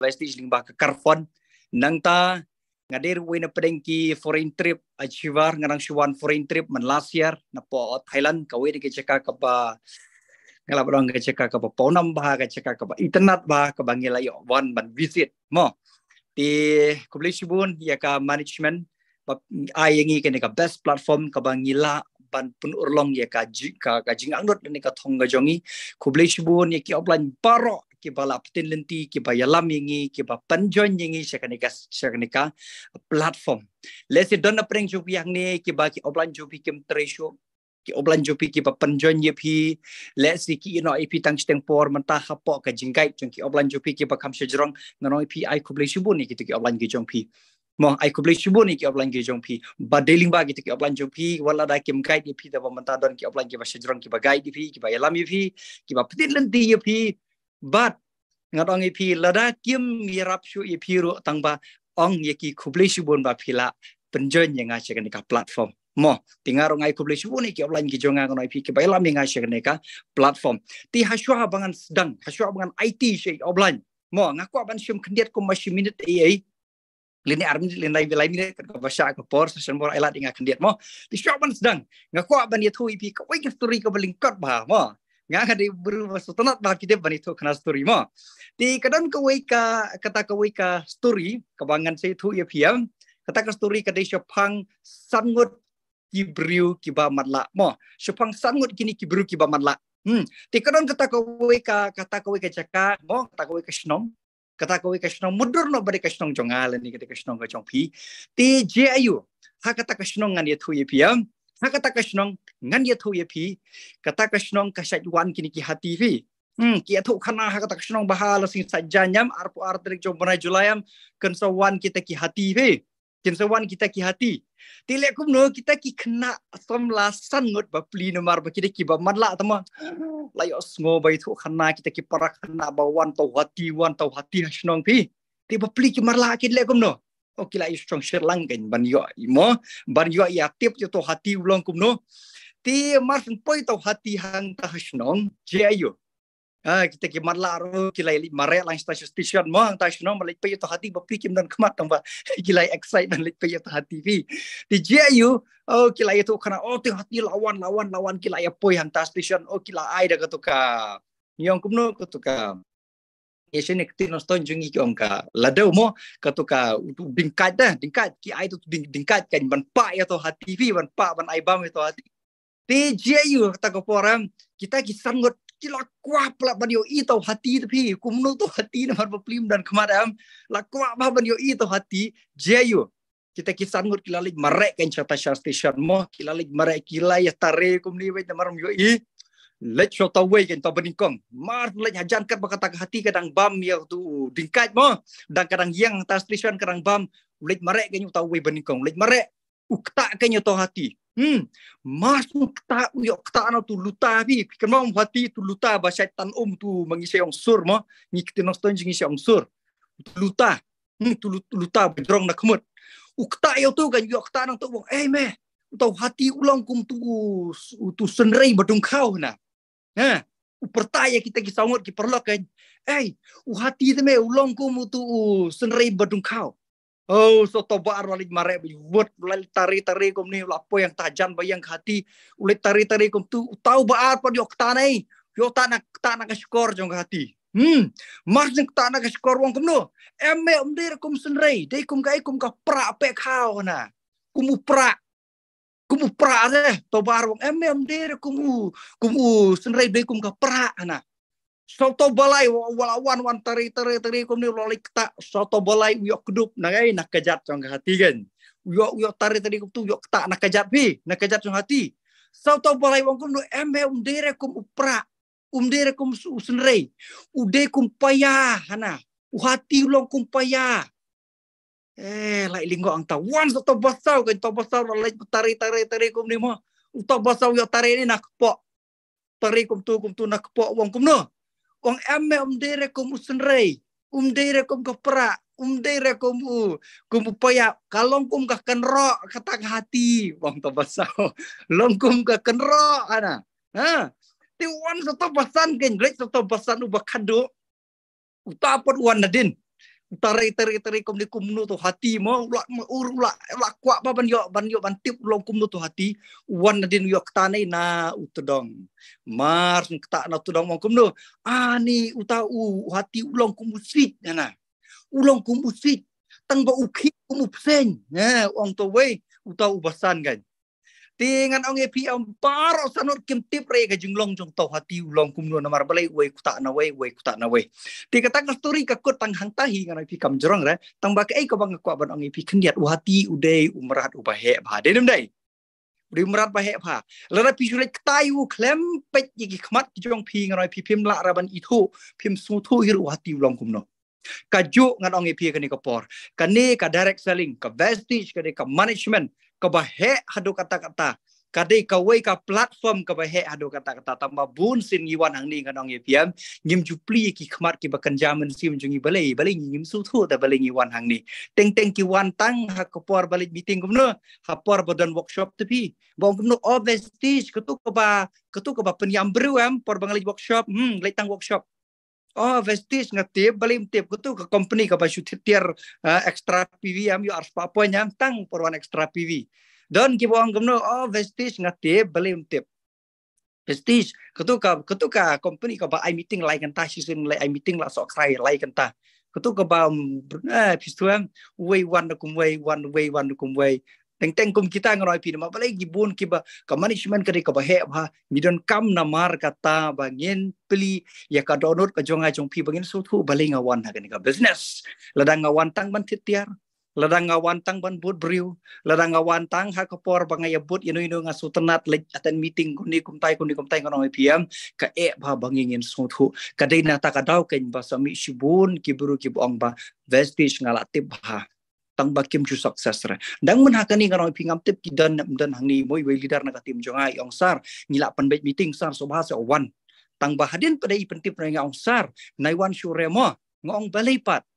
plastic lingba ka karfon nang ta ngadir wina pedengki foreign trip achivar ngarang shuan foreign trip man last year na po Thailand ka wina ke cheka ka ba ngala bro ke cheka ka ba ponam ba ka cheka ka ba internet ba ka ngila yo one ban visit mo ti kubli shibun ya ka management ba ai ngi ke ka best platform ka ngila ban pun urlong ya ka ji ka ka jingang dot ne ka thong ga jongi kubli shibun ya ki oplan paro. kibala apatin lenti kibala yalam yingi kibala panjoin yingi shakanika shakanika uh, platform lesi dona pereng jupi yang ni kibala ki oblan jupi kim tresho ki oblan jupi kibala panjoin yipi lesi ki ino ipi tang shiteng por menta hapok ka jingkai jong ki oblan jupi kibala kam shajrong ngano ipi ay kubli shubu ni kitu ki oblan ki jong pi mo ai kubli shubu ni ki oblan ki jong pi ba deling ba ki ki oblan jong pi wala da kim kai di pi da ba manta don ki oblan ki ba shajrong ki ba gai di pi ki ba yalam yipi ki ba pitin lenti yipi but ngat ong ipi lada kim mi rap shu ipi ru tang ba ong yeki kublai shu bon ba phila penjoin yang ngasih ke platform mo tingaro ngai kublai shu ni ki online ki jonga ngai ipi ki bailam mi ngasih ke platform ti hasua bangan sedang hasua bangan IT shi online mo ngaku aban shum kendiat ko masih minit ai lini armi lini lai mine kan ko basha ko por sen mor ailat inga kendiat mo ti shua ban sedang ngaku aban ye thu ipi ko wai ke story ko kot ba mo nga kadi buru sotonat ba bani banito kana story mo di kadan ka kata ka ka story kabangan saya thu ye phiam kata ka story kadi shapang sangot kibriu kiba matla mo shapang sangot kini kibriu kiba matla hmm di kadan kata ka kata ka wei jaka mo kata ka senom shnom kata ka senom shnom mudur no bari ka shnom jongal ni kata ka shnom ga chong phi ti je ayu ha kata ka shnom ngan ye thu ye phiam ha kata ka shnom ngan ya tuh ya pi kata kashnong kasih wan kini ki hati phi hmm ki tuh khana ha kata kashnong bahala sing nyam arpu artrik jo bana julayam kensawan kita ki hati phi kensawan kita ki hati tilek kum no kita ki khana som lasan ngot bapli nomar ba kita ki ba madla tama layo smo bai thu khana kita ki parak khana ba wan hati wan tau hati kashnong phi ti pli ki marla ki tidak kum no lah istrong serlang kan banyak, imo ban yo ya hati ulang kumno ti mar sen poi tau hati hang ta hasnong jayo ah kita ki mar la ro ki lai mare lang station station mo hang ta hasnong malik pe to hati ba pikim dan kemat tamba ki lai excite dan lik pe to hati vi ti jayo oh ki lai to kana oh ti hati lawan lawan lawan ki lai poi hang ta station oh ki lai ai da katuka nyong kumno katuka Yesen ekti noston jungi ki lada ladau mo katuka utu dingkat dah dingkat ki ai tu dingkat kan ban pa ya to hati vi ban pa ban ai bam to hati PJU ta ko kita ki sangot ki la kwa pla ban hati tapi phi kum hati nama mar dan kemaram la kwa ba ban hati JU kita ki sangot ki lalik marek kan chata shasti sharmo ki lalik marek ki nama ya tare kum ni wei maram yo i lek cho kan, mar lek hajan kat bakata hati kadang bam ya tu dingkat mo dan kadang yang ta station kadang bam let marek kan yo ta let beningkong lek marek ukta hati Hmm, mas kita yuk, kita anak tu luta bi kena hati tu luta ba tan um tu mengisi yang sur mo ngikutin noston yang sur, luta hmm tu luta berong nak kemut. ukta yo tu kan yo kita anak tu bong eh meh tau hati ulang kum tu tu senrei badung kau na ha pertaya kita kisah ngot kita perlu kan eh u hati tu me ulang kum tu senrei badung kau Oh, so bar walik mare buat ulai tari tari kom ni lapo yang tajan yang hati ulai tari tari kom tu tahu baar pa yok tanai yo tanak tanak ke skor jong hati. Hmm, mas yang tanak ke skor wong kom no. eme om dir kom senrei, dei kom kai kom ka pra pe kau na. Kumu pra kumu pra deh tobar wong emme om dir kumu kumu senrei dei kom ka pra na soto balai walawan wan tari tari tari kum ni lolikta soto balai uyo kedup nagai nak kejat cong hati kan uyo uyo tari tari kum tu uyo kta nak kejat pi nak kejat cong hati soto balai wong kum embe umdere kum upra umdere kum usenre ude kom paya hana uhati ulong kom paya eh lai linggo ang ta wan soto basau kan to basau lai tari tari tari kum ni mo utok basau uyo tari ni nak pok tari kum tu kum tu nak pok wong kum no Ong eme om dere kom rei, um dere kom kepera, um dere kom u, kom upaya, kalong kum ke kenro katak hati, wong to basau, long kum ke kenro ana. Ha, ti wan soto basan ken, lek soto basan ubakado, utapot wan nadin tarai tarai tarai kom di kumnu tu hati mo ulak urulak ulak kuak ba ban yo ban yo ban tip long kumnu tu hati wan din yo tane na utodong mar kta na utodong mo kumnu ani utau hati ulong kumusit ya na ulong kumusit tang ba ukhi kumupsen na ya, ong to uta utau basan kan tingan ong epi om paro sanor kim tip re jing long jong to hati ulong nuan amar balai wai kuta na wai wai kuta na wai ti kata ka story ka kut tang hang tahi ngan epi kam jorong re tang bak ei ka bang ko ban ong epi kendiat u hati udei umrat u bahe ba de dem dai ri umrat bahe ba la na pi jule ktai u klem pet yi ki khmat ki jong pi ngan epi pim la ra ban i thu pim su thu hir u hati ulong kumno kaju ngan ong epi ka ni ka por ka ni ka direct selling ka vestige ka ni ka management kebahe hadu kata-kata. kadai kawai ka platform kebahe hadu kata-kata. Tambah bun sin iwan hang ni kanong ye piam. Ngim jupli ki khmat ki bakan jaman sim jungi balai. Balai ngim su thu ta balai iwan hang ni. Teng-teng ki wan tang ha kepor balik meeting kumno. Ha por badan workshop tepi. Bawang kumno obvious oh, tish ketuk keba ketuk keba penyam beru em. Por bangalik workshop. Hmm, lai workshop. Oh, vestige nga tip, balim tip ko to, company ka ba titir uh, extra PV am yu arspa po yang tang porwan extra PV. Don ki boang gumno, oh, vestige nga tip, balim tip. Vestige, ketu ka, ketu ka company ka ba I meeting lain kanta, season lai I meeting la sok lain lai kanta. Ketu ka ba, eh, pistuam, way one kum way, one way, one kum way, teng teng kum kita ngroi pi ma balai gi bun ki ba ka management kari ka ba he ba midon kam na mar kata bangin pli ya ka donut ka jonga jong pi ngin so thu balai ngawan ha ka business ladang ngawan tang ban titiar ladang ngawan tang ban bud briu ladang ngawan tang ha kapor ya bud inu inu nga sutenat le atan meeting kuni kumtai kuni kumtai kono am ka e ba ngin so thu ka dei na ta ka dau ken ba sami shibun ki buru ki bong ba vestige tip ha tang bakim chu success re dang man hakani ngano pingam tip ki dan dan hangni moi wei leader na katim jongai ong sar ngila pan meeting sar sobha se wan tang bahadin pada i pentip na ong sar naiwan shu mo ngong balai pat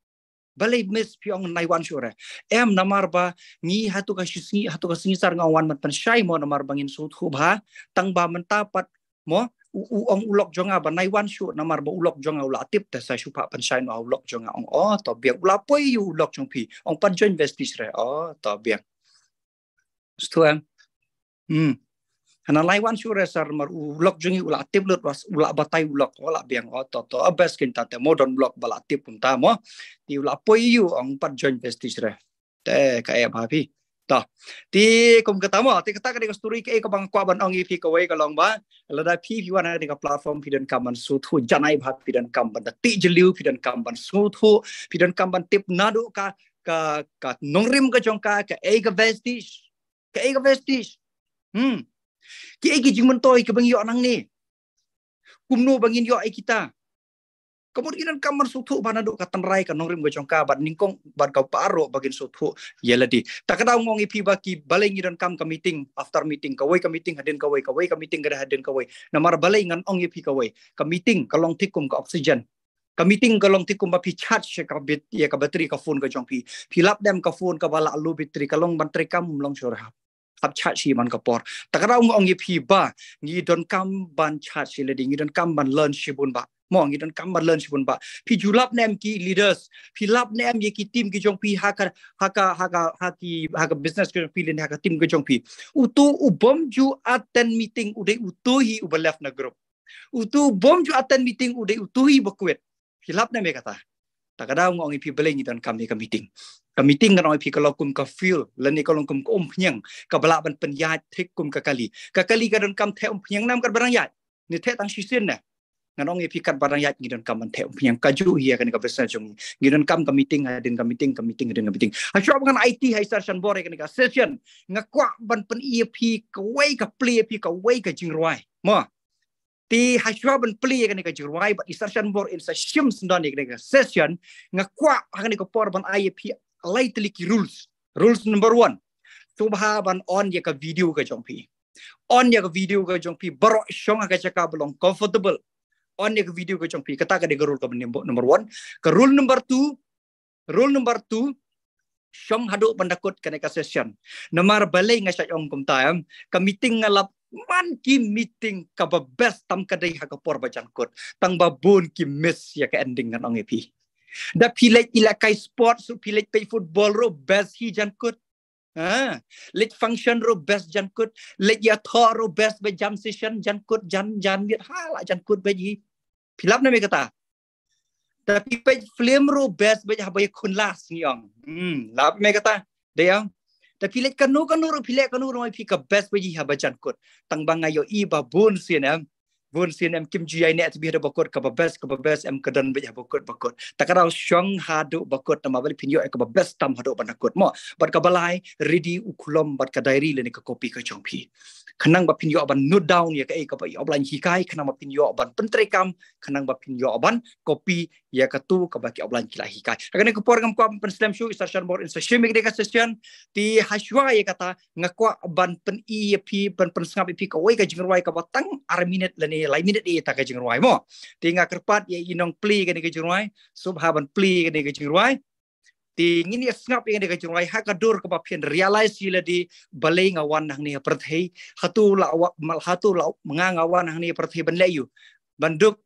balai mes piong naiwan shure em namar ba ngi hatu ka shisngi hatu ka singisar ngawan mat pan shai mo namar bangin sut khu bha tang ba mentapat mo u ong ulok jonga ba nai wan shu namar ba ulok jonga ula tip ta sa shupa pan shine no ulok jonga ong o to biang ula poi yu ulok jong pi ong pan join vestis re o to biang stuam hmm ana lai wan shu re sar mar ulok jongi ula tip lut was ula batai ulok ola biang o to to abes kin ta te modern ulok bala tip pun ta mo ti ula poi yu ong pan join vestis re te kaya e ba pi ta ti kum ka tamo ti ka ka story ke eh, ka bang kwa ban ong ifi eh, ka wei ka long ba la da pi pi wan ka platform pi dan kam ban su thu janai ba pi dan kam ban ti jeliu pi dan kam ban su thu pi dan kam ban tip nadu ka ka ka nong rim ka chong ka ka e ka vestish ka e ka vestish hmm ki e ki jing man toy ka bang yo nang ni kum no bangin yo ai kita Kemungkinan kamar sutu bana do ka rai ka nongrim gocong ka bat ningkong bat kau paro bagin sutu yeladi ta kada ngong ipi baki balengi dan kam ka meeting after meeting kawai ka meeting hadin ka kawai ka meeting gada hadin kawai. Namar balai ngan ong ipi kawai ka meeting kalong tikum ka oksigen ka meeting ka long tikum ba pi charge ka bit ya ka bateri ka phone ka jong pi pi lap dem ka phone ka bala alu bateri ka long bateri kam long shor hap hap charge si man ka por ta kada ngong ipi ba ngi don kam ban charge le ngi don kam ban learn si bun ba มองอีดันกำบันเลินชิบุนปะพี่จูรับแนมกี่ลีดเดอร์สพี่รับแนมยี่กี่ทีมกี่จงพี่ฮักกะฮักกะฮักกะฮักกี่ฮักกะบิสเนสกี่จงพี่เล่นฮักกะทีมกี่จงพี่อุตุอุบมจูอัตเทนมีติ้งอุดัยอุตุฮีอุบะเลฟนักกรุ๊ปอุตุอุบมจูอัตเทนมีติ้งอุดัยอุตุฮีบักเวทพี่รับแนมีกะตาตะกะดาวงองอีพี่เบลิงอีดันกำนี่กับมีติ้งกับมีติ้งกันหน่อยพี่ก็ลงกุมกับฟิลและนี่ก็ลงกุมกับอมพยังกับเวลามันเป็นญาติเทคกุมกับกะลีกับกะลีกันกำเทอมพยังนำกันบรรยายนี่เทตั้งชีเส้นเนี่ย nga nong ipikat barang yat ngidon kam ante yang kaju hiya kan ka besa chung ngidon kam ka meeting adin ah, ka meeting ka meeting adin ka meeting ha shop ngan IT ha isar san bore kan ka session ngakwa ban pen EP ka wei ka play EP ka wei ka jingroi ma ti ha shop ban play kan ka jingroi but isar san bore in sa shim sendan kan ka session ngakwa kwa kan ka por ban IP lightly ki rules rules number 1 subha ban on ya ka video ka jong pi on ya ka video ka jong pi baro shong ka chaka belong comfortable on dia video ke chong pi kata ke dia rule ke benda number 1 ke rule number 2 rule number 2 Syong haduk pendakut kena ke session. Nomor balai ngasih yang kum time. Ke meeting ngalap man ki meeting ka ba best tam ka dai ha ka por ba chan kot tang ba bon ki miss ya ka ending ngan ong e pi da pilek ila kai sport su pilek pe football ro best hi jan kot เลขฟังชันรูเบส จันกุดเลขยาทอรูเบสไปจัมซิชันจันกุดจันจันเวียห้าละจันกุดไปยี่พิลับนั่นไม่ก็ตา แต่พี่ไปเฟลมรูเบสไปจะไปคุณลาสยองอืมลับไม่ก็ตาเดียวแต่พี่เล็กกันนู้กันนู้รูพี่เล็กกันนู้รู้ไหมพี่กับเบสไปยี่หาบจันกุดตั้งบังไงโยอีบาบุนเสียเนี่ย sin em kim jiai ne tbi bokot ka best ka best em kadan be bokot bakot takarau shong bokot ta nama bali pinyo ka best tam hadu banakot mo bat ka balai ready ukulom bat ka diary le ka copy ka phi khanang ba pinyo ban no down ya ka e ka ba oblan hikai khanang ba pinyo ban pentrekam kam khanang ba pinyo ban copy ke kabaki oblan kilahi kai akan ko program ngam pen slam shu station bor station mig deka session ti hashwa ye kata ngakwa ban pen i pi pen pen sngap pi ka wai ka wai ka batang ar minute lani lai minute e ta ka wai mo ti ngak kerpat ye inong pli ka deka wai subha ban pli ka deka wai ti ngini sngap ka deka wai ha ka dur ka ba pian realize sila di balai ngawan nang ni perthei hatu la wa mal hatu la mengangawan nang ni perthei ban layu banduk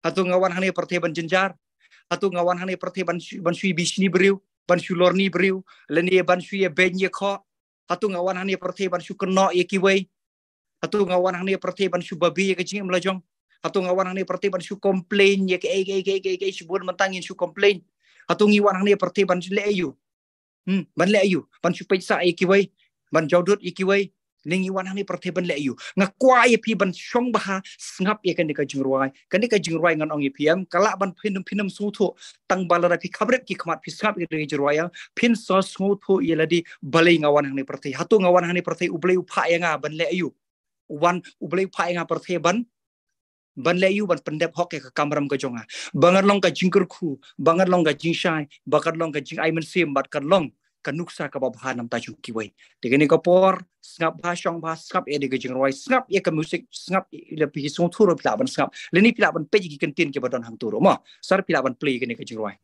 atau ngawan hanya perti ban jenjar. Atau ngawan hanya perti ban ban sui bisni beriu. Ban sui lorni beriu. Leni ban sui benye ko. Atau ngawan hanya perti ban sui keno ye kiwei. Atau ngawan hanya perti ban sui babi ye kecing melajong. Atau ngawan hanya perti ban sui komplain ye kei kei kei kei kei sebuah mentangin sui komplain. Atau ngiwan hanya perti ban sui le ayu. Hmm, ban le Ban sui ye kiwei. Ban jaudut ye kiwei ning iwan wanang ni perteben le yu nga kwa ye ban shong baha snap ye kan ni jingruai kan jingruai ngan ong ye piam kala ban pinum pinum su tang balara pi khabrep ki khamat pi snap ye ni jingruai ya. phin so su ye ladi balai ngawan wanang ni hatu ngawan wanang ni pertai ublei ye nga ban le yu wan ublei upha ye nga ban ban le ban pendep hok ke kamram ka jonga bangar long ka jingkur ku bangar long ka jingshai bakar long ka jing aiman sim bat kar long kanuksa ka babha nam ta chung ki wai te gani ka por snap ba shong ba snap e de ge jing roi snap e ka music snap e le pi so thu ro pla ban snap le ni pla ban pe ji kan tin ke ba don hang tu ro ma sar pla ban play gani ka jing roi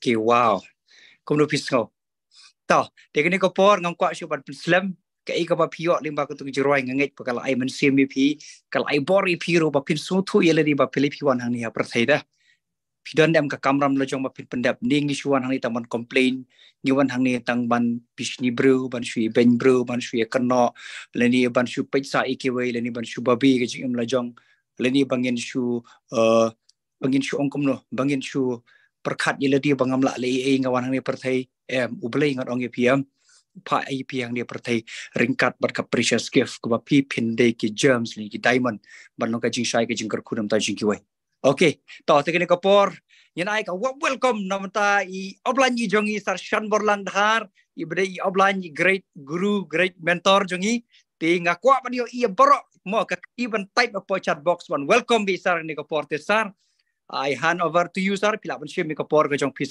Okay, wow Kau menurut pisngo ta dia kena ko por kuat kwa shu ban slem ke i ka ba pio lim ba ko tu jiroi ngengek ai man sim pi kala ai bori piro. ro ba pin ni ba pilipi wan hang ni ha perthai da pidon dem ka kamram lo jong mapin pendap ni ngi shuan hang ni taman komplain. ngi wan hang ni tang ban pishni bro. ban shui ben bro. ban shui kena. lani ni ban shu pej sa iki ni ban shu babi ke yang la jong ni bangin shu eh, bangin shu ongkom no bangin shu perkat yang lebih bangam la le e ngawan ngi perthai em ublei ngat ong piam pa ai piang dia perthai ringkat bat ka precious gift ko ba pin de ki germs ni ki diamond ban ka jing shai ka jing kar khudam ta jing ki wai okay to te kene kapor yen ai ka welcome namta i oblan yi jongi sar shan borlang dhar i bre i oblan great guru great mentor jongi te ngakwa ban yo i borok mo ka even type of chat box one welcome bi sar ni kapor te sar I hand over to you, sir. Pila pun sih mika por kejong pi,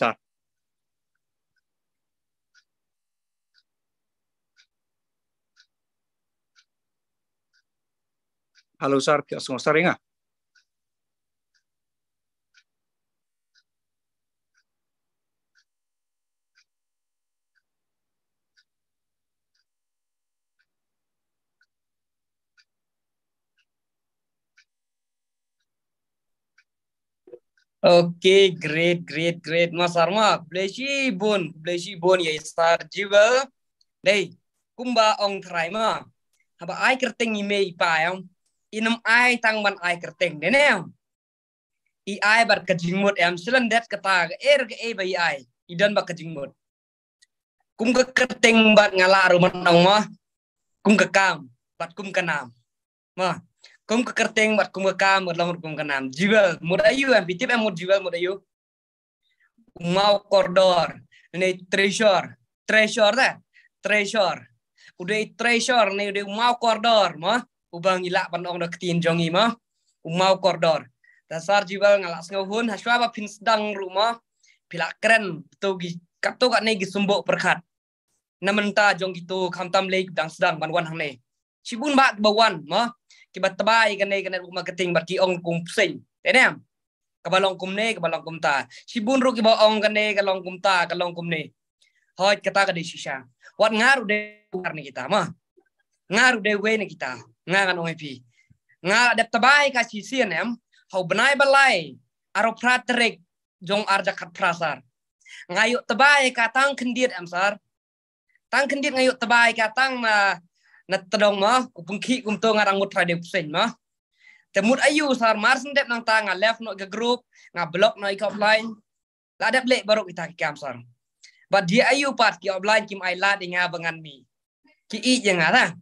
Halo, sir. Pila sungguh sering Oke, great, great, great. Mas Arma, bless you, bun. Bless you, bun. Ya, star jiwa. Hey, kumba ong terima. Haba ai kerteng ime ipa yang. Inam ai tangban ai kerteng. Dene yang. I ai bar kejingmut e yang. Selan dat kata. Er ke ee bayi ai. Idan bar kejingmut. Kum ke kerteng bar ngala aruman ong ma. Kum ke kam. Bat kum ke nam. Ma kum ke kerteng mat kum ke kam mat lamur kum ke nam jiwa murayu ayu am pitip am mur jiwa murayu mau kordor ne treasure treasure dah treasure udah treasure ne udah mau kordor mah ubang ilak orang dak tin jongi mah mau kordor dasar jiwa ngalak ngahun haswa ba pin sedang rumah pilak keren tu gi kato kat ne gi sumbok perkat namenta jong gitu kam tam leik dang sedang ban wan hang ne cibun bak bawan mah kibat tabai gane gane bu marketing bar ki ong kum sing te nam ka balong kum ne ka balong kum ta si bun ru ong gane ka long ta ka long ne hoj kata ka de si sha wat ngaru de war kita ma ngaru de we ni kita ngaran ong e pi nga de tabai ka si si benai balai aro pratrek jong arja kat prasar ngayuk tebai katang kendit amsar tang kendir ngayuk tebai katang ma natadong dong ma kupungki kumto ngarang mutra de kusen ma temut ayu sar marsen sendep nang tanga left no ga group nga block no ikop line la dep le barok kita kam sar but dia ayu part ki online kim ai la dinga bangan mi ki i jeng ara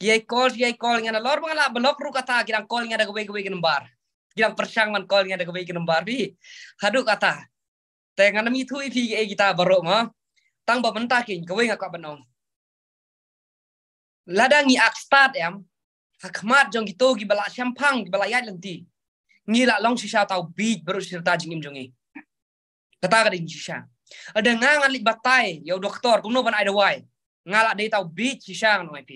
ki ai call ki ai call ngana lor bangala block ru kata nang call ngada gawe gawe ki nang persang man call ngada gawe gambar bi hadu kata tengana mi thui phi ai kita baru ma tang ba mentakin king gawe ngak banong ladang ngi ak start em hakmat jong gitu gi bala shampang bala yai lenti ngi la long shisha tau bi baru cerita jingim jongi kata kada shisha ada ngang alik batai yo doktor kuno ban ada wai ngala dei tau bi shisha ngono ip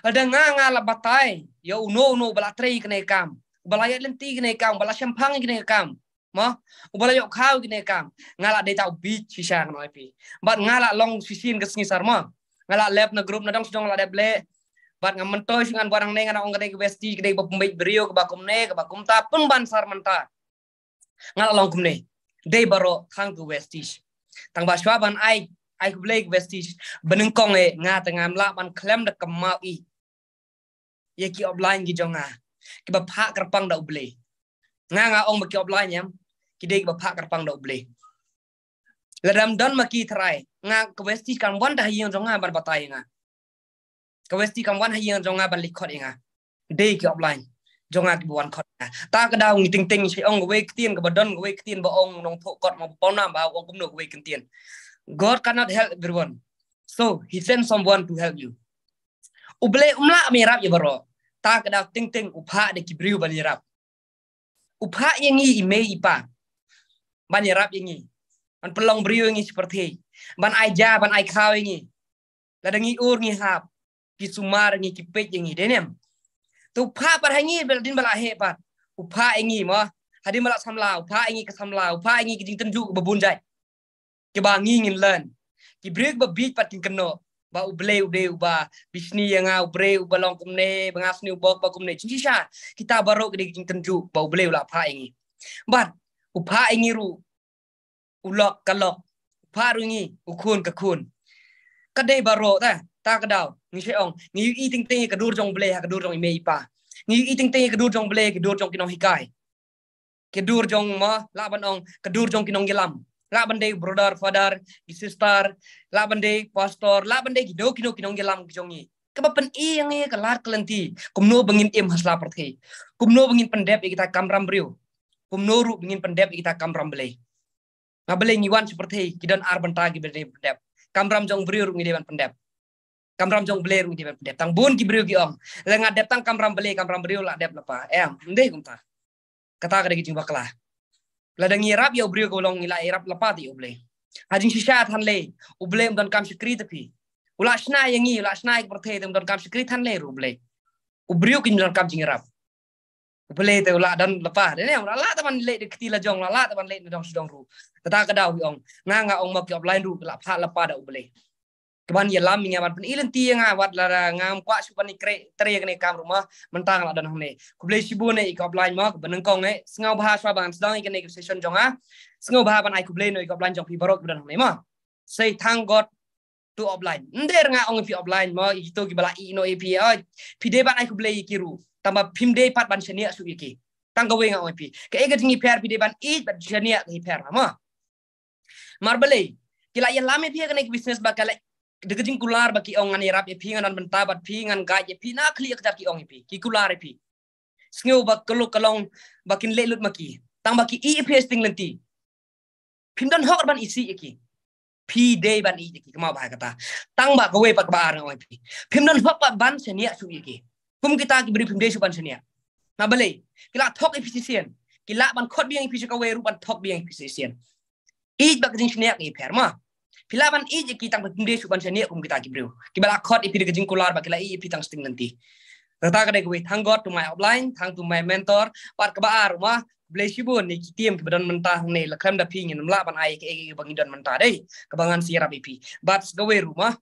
ada ngang ngala batai yo uno uno bala trei kene kam bala yai lenti kene kam bala shampang kene kam mo ubala yo khau kene kam ngala dei tau bi shisha no ip bat ngala long sisin kesngisar mo ngala lep na group na dong sudong la deble bat ngamen mentoy singan barang neng anak ongkade ke besti kede ke pembait berio ke bakum ne ke bakum ta pun bansar menta ngala long kum ne dei baro khang ke besti tang ba shwa ban ai ai ke blek besti beneng kong e nga ta ngam la ban klem de kemau i ye ki oblain ki jonga ke ba pha kerpang da uble nga nga ong ba ki oblain yam ki ke ba kerpang da uble Ladam don maki terai nga kwesti kan wan da hiang jong nga ban batai nga kwesti kan wan hiang jong nga ban likhot nga. Dei ki offline jong nga ki wan khot nga ta ka daw ngi ting ting chi ong we ktien ka ba don we ktien ba ong nong tho kot ma pom nam ba ong kum no we ktien god cannot help everyone so he sent someone to help you uble umla mi rap ye baro ta ka daw ting ting upha de ki briu ban ye rap upha i ime ipa ban ye rap ngi. Man pelong briu seperti ban aja ban ja, man ai khao ngi. Lada ngi ur ngi hap. Ki sumar ngi ki pej ngi. Dia niam. Tu upha pat hai ngi bila din bala hei pat. Upha ngi ma. Hadi malak samla. Upha ngi ka samla. Upha lan. Ki brik ba bij pat kin kano. Ba ubley ubley uba. Bisni ya nga ubley uba kumne. Ba ngas ni ubok ba kumne. Cinti sya. Kita baru di jintan juk ba ubley ula upha ngi. Ba upha ru ulok kalok parungi ukun kakun kadai baro ta ta kadau ngi ong, ngi i tingtingi ting ka dur jong ble ngi i tingtingi ting ka dur kinong hikai ka dur ma laban ong ka kinong gelam laban dei brother father gi sister laban dei pastor laban dei gido kinong kinong gelam jongi kebapen i yang i kelar kelenti kumno bengin im hasla perthi kumno bengin pendep kita kamram brio kumno ru bengin pendep kita kamram belai nga iwan seperti kidan bentar tagi berde pendep kamram jong briur ngi dewan pendep kamram jong bler ngi dewan pendep tang bun ki briur ki om la nga dep tang kamram beli kamram briur lah dep lepa em ndeh kumta. kata kada ki jing bakla ladang irap yo briur golong long irap e lepa ti oble hajin shishat han le oble don kam shikri tapi ulasna yangi ulasna ik perthe don kam shikri han le oble ubriur ki don kam jing irap Nah, boleh te lah dan lepas, ini yang ula teman ta di le kiti la jong la la ta man dong sudong ru ta ta ka dau ong nga nga ong mak yop lain ru la pha la pa da ubele keban ye lam minga man pen ilen ti nga wat la nga am kwa su pani kre tre ne kam rumah, mentang la dan hne ku ble sibu ne ikop lain mak beneng kong ne sngau bahasa swa ban sedang ikne ke session jong a ah. sngau bha ban ai ku ble no ikop lain jong pi barok dan ne ma say thank god tu offline nder nga ong pi offline ma itu ki bala i no api pi de ban ai ku ble ikiru tama phimdei pat ban chania su iki tanga wenga oipi ke ega dingi pher bi de ban e ban chania ki pher ma marbale kila ya lame phi ka business ba kala degajing kular ba ki ongani rap e phingan ban banta bat phingan ga e pi na khli ekta ki ong e pi ki kular e pi sngeu ba kalo kalong ba kin le lut ma ki tang ba ki e phi e ting lenti dan hok ban isi iki phi de ban i e ki kama ba kata tang ba ka we pak ba ar pi phimdan hok ba ban senia su iki kum kita ki beri pimde suban senia. Ya. Na bale, kila tok efisien. Kila ban khot biang efisien ka ru ban thok biang efisien. Ij bak jing senia ya ki perma, ma. Kila ban ij ki tang pimde suban senia ya kum kita ki ki bala khot ifir ki jing kular ba kila i ipi tang sting nanti. ka kada gue thank God to my upline, thank to my mentor, par kebaar rumah bless you bun ni tiem ki badan mentah ne la kram da nam la ban ai ke ke bangi dan mentah dei kebangan siarap ipi but gawe rumah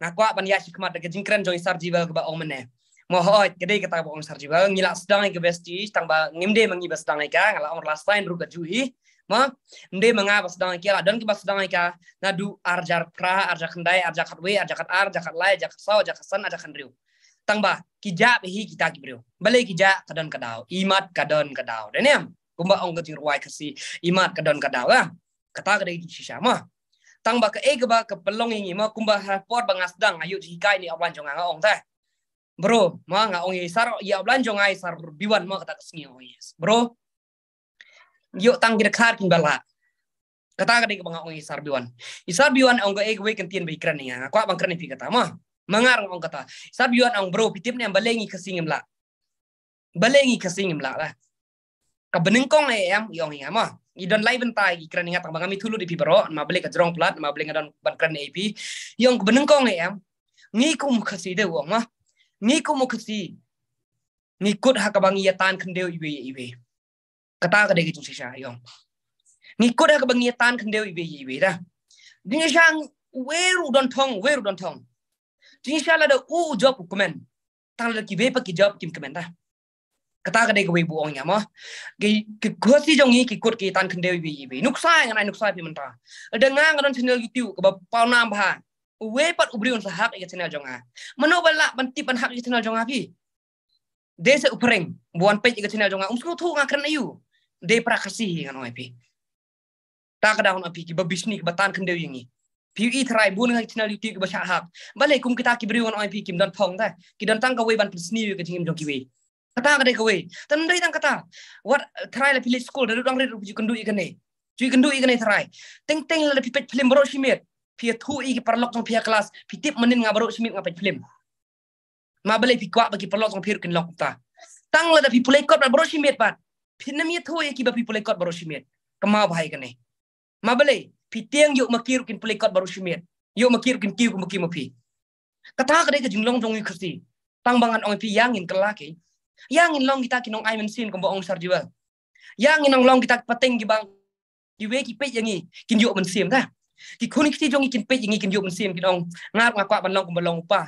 ngakwa ban ya sikmat da jingkran joy join sarjival ke ba omene mohon gede kita bo om sarji ngilak sedang ke besti tang ngimde mengibas sedang ika ngalah orang last rasain ruka juhi ma ngimde mengapa sedang ika dan kita sedang ika nadu arjar pra arjar kendai arjar katwe arjar kat ar arjar kat lay arjar saw arjar san arjar kendriu tang ba kija kita kibriu balik kijab kadon kadau imat kadon kadau denem kumba ong ke ruai kesi imat kadon kadau lah kata gede itu sih, tang tambah ke e ke ba ke pelong ini ma kumba bangas dang ayu hikai ini awan jonga ong teh Bro, ma nggak ongi sar, ya belanja ngai sar biwan ma kata kesini ongi Bro, yuk tanggir kar kimbala. Kata kada ke nga ong isar biwan. Isar biwan ong gue eh, eh, kentian bagi be ya, nga. Kwa bang kran eh, kata mah mengarang ong kata. Isar biwan ong bro pitip nih balengi kesingim la. Balengi kesingim la lah. Ka benengkong e em yong nga ya, ma. Idon lai bentai ikran nga tang bangami tulu di pibaro ma beli ke jerong plat ma beli ke don ban kran e pi. Yong benengkong e em. Ngikum kaside wong ma ni ko mo khasi ni kut ha kabang ya tan khandeu ibe ibe kata ka de ki chung sha yong ni kut ha kabang ya tan khandeu ibe ibe da ding shang weru don tong weru don tong ding sha la da u job comment tang la ki bepa pa ki job kim comment da kata ka de ka we ong yama mo ki ki khosi jong ni ki kut ki tan khandeu ibe ibe nuk sa ngai nuk sa pi menta ta da nga channel youtube ka ba pa nam ubri un sahak ya tinal jonga. Mano bala banti pan hak ya tinal jonga pi De se upreng buan pe ya tinal jonga. Umsku nga ngakren ayu. De prakasi ngan oi pi. ta ada hon api ki babisni ki batan kan dewi ngi. Pi i trai bun nga tinal yuti ki basak hak. Bale kum kita ki briun oi pi kim dan phong ta. Ki dan tang ka we ban bisni ki tingim jong ki we. Kata de ka we. Tan dai tang kata. What eh, trai la village school da dang re ru ju du i kane. Ju du i ne trai. Teng teng la pi pej film bro shimit phía thu y cái parlok trong phía class phía tiếp menin ngà baru smith ngà pai film ma bale phía quạ bagi parlok trong phía kin lok ta tang la da phía play code baru smith pat phía nam yết thu y ki ba phía play code baru smith kemau bahai kane ma bale phía tiang yuk makir kin play code baru smith yuk makir kin kiu makir mapi kata kadai ke junglong jong yu khasi tang bangan ong pi yangin kelaki yangin long kita kinong ai mensin kombo ong sarjual yangin ong long kita pating gibang diwe ki pe yangi kin yuk mensim ta kikuni kiti jong ikin pe jing ikin yum sim kinong ngar ngakwa banlong kumbalong upa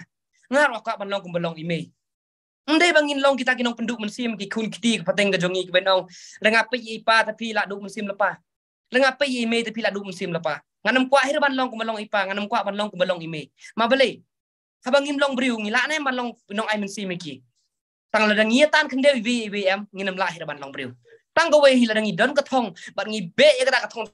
ngar ngakwa banlong kumbalong ime Ndai bangin long kita kinong penduk mensim ki kun kiti pateng ga jongi ki benong renga pe yi pa tapi la du mensim lepa renga pe yi me tapi la du mensim lepa nganam kwa hir ban long kumalong ipa nganam kwa ban long kumalong ime ma bale habang long briu ngila ne ban long nong ai mensim ki tang la dang tan kende vi vi em nginam la hir ban long briu tang go we hi la dang i don ka thong bat ngi be ye ka ka thong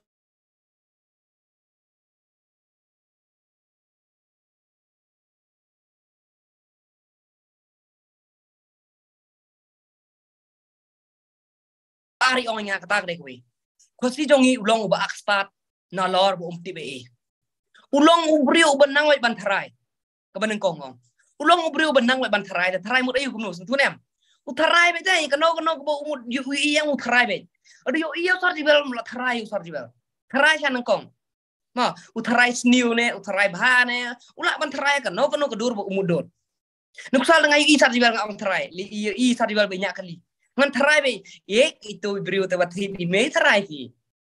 ari ong nya katak de kui jongi ulong uba akspat na lor bu umti be e. ulong ubri uba nang wai ban tharai ka kong ulong ubri uba nang wai ban tharai da tarai mut ayu kumno sun tunem u be dai kano kano ko umut yu i yang u be adu yu i yo ya sar jibel mla tharai u sar jibel kong ma utarai sniu ne u tharai bha ne ula ban tharai kano kano ko bu umudon nuksal ngai i sar jibel ngam tharai li i sar jibel be nyak kali ngan trai be ek itu ibriu te wat hit ime trai ki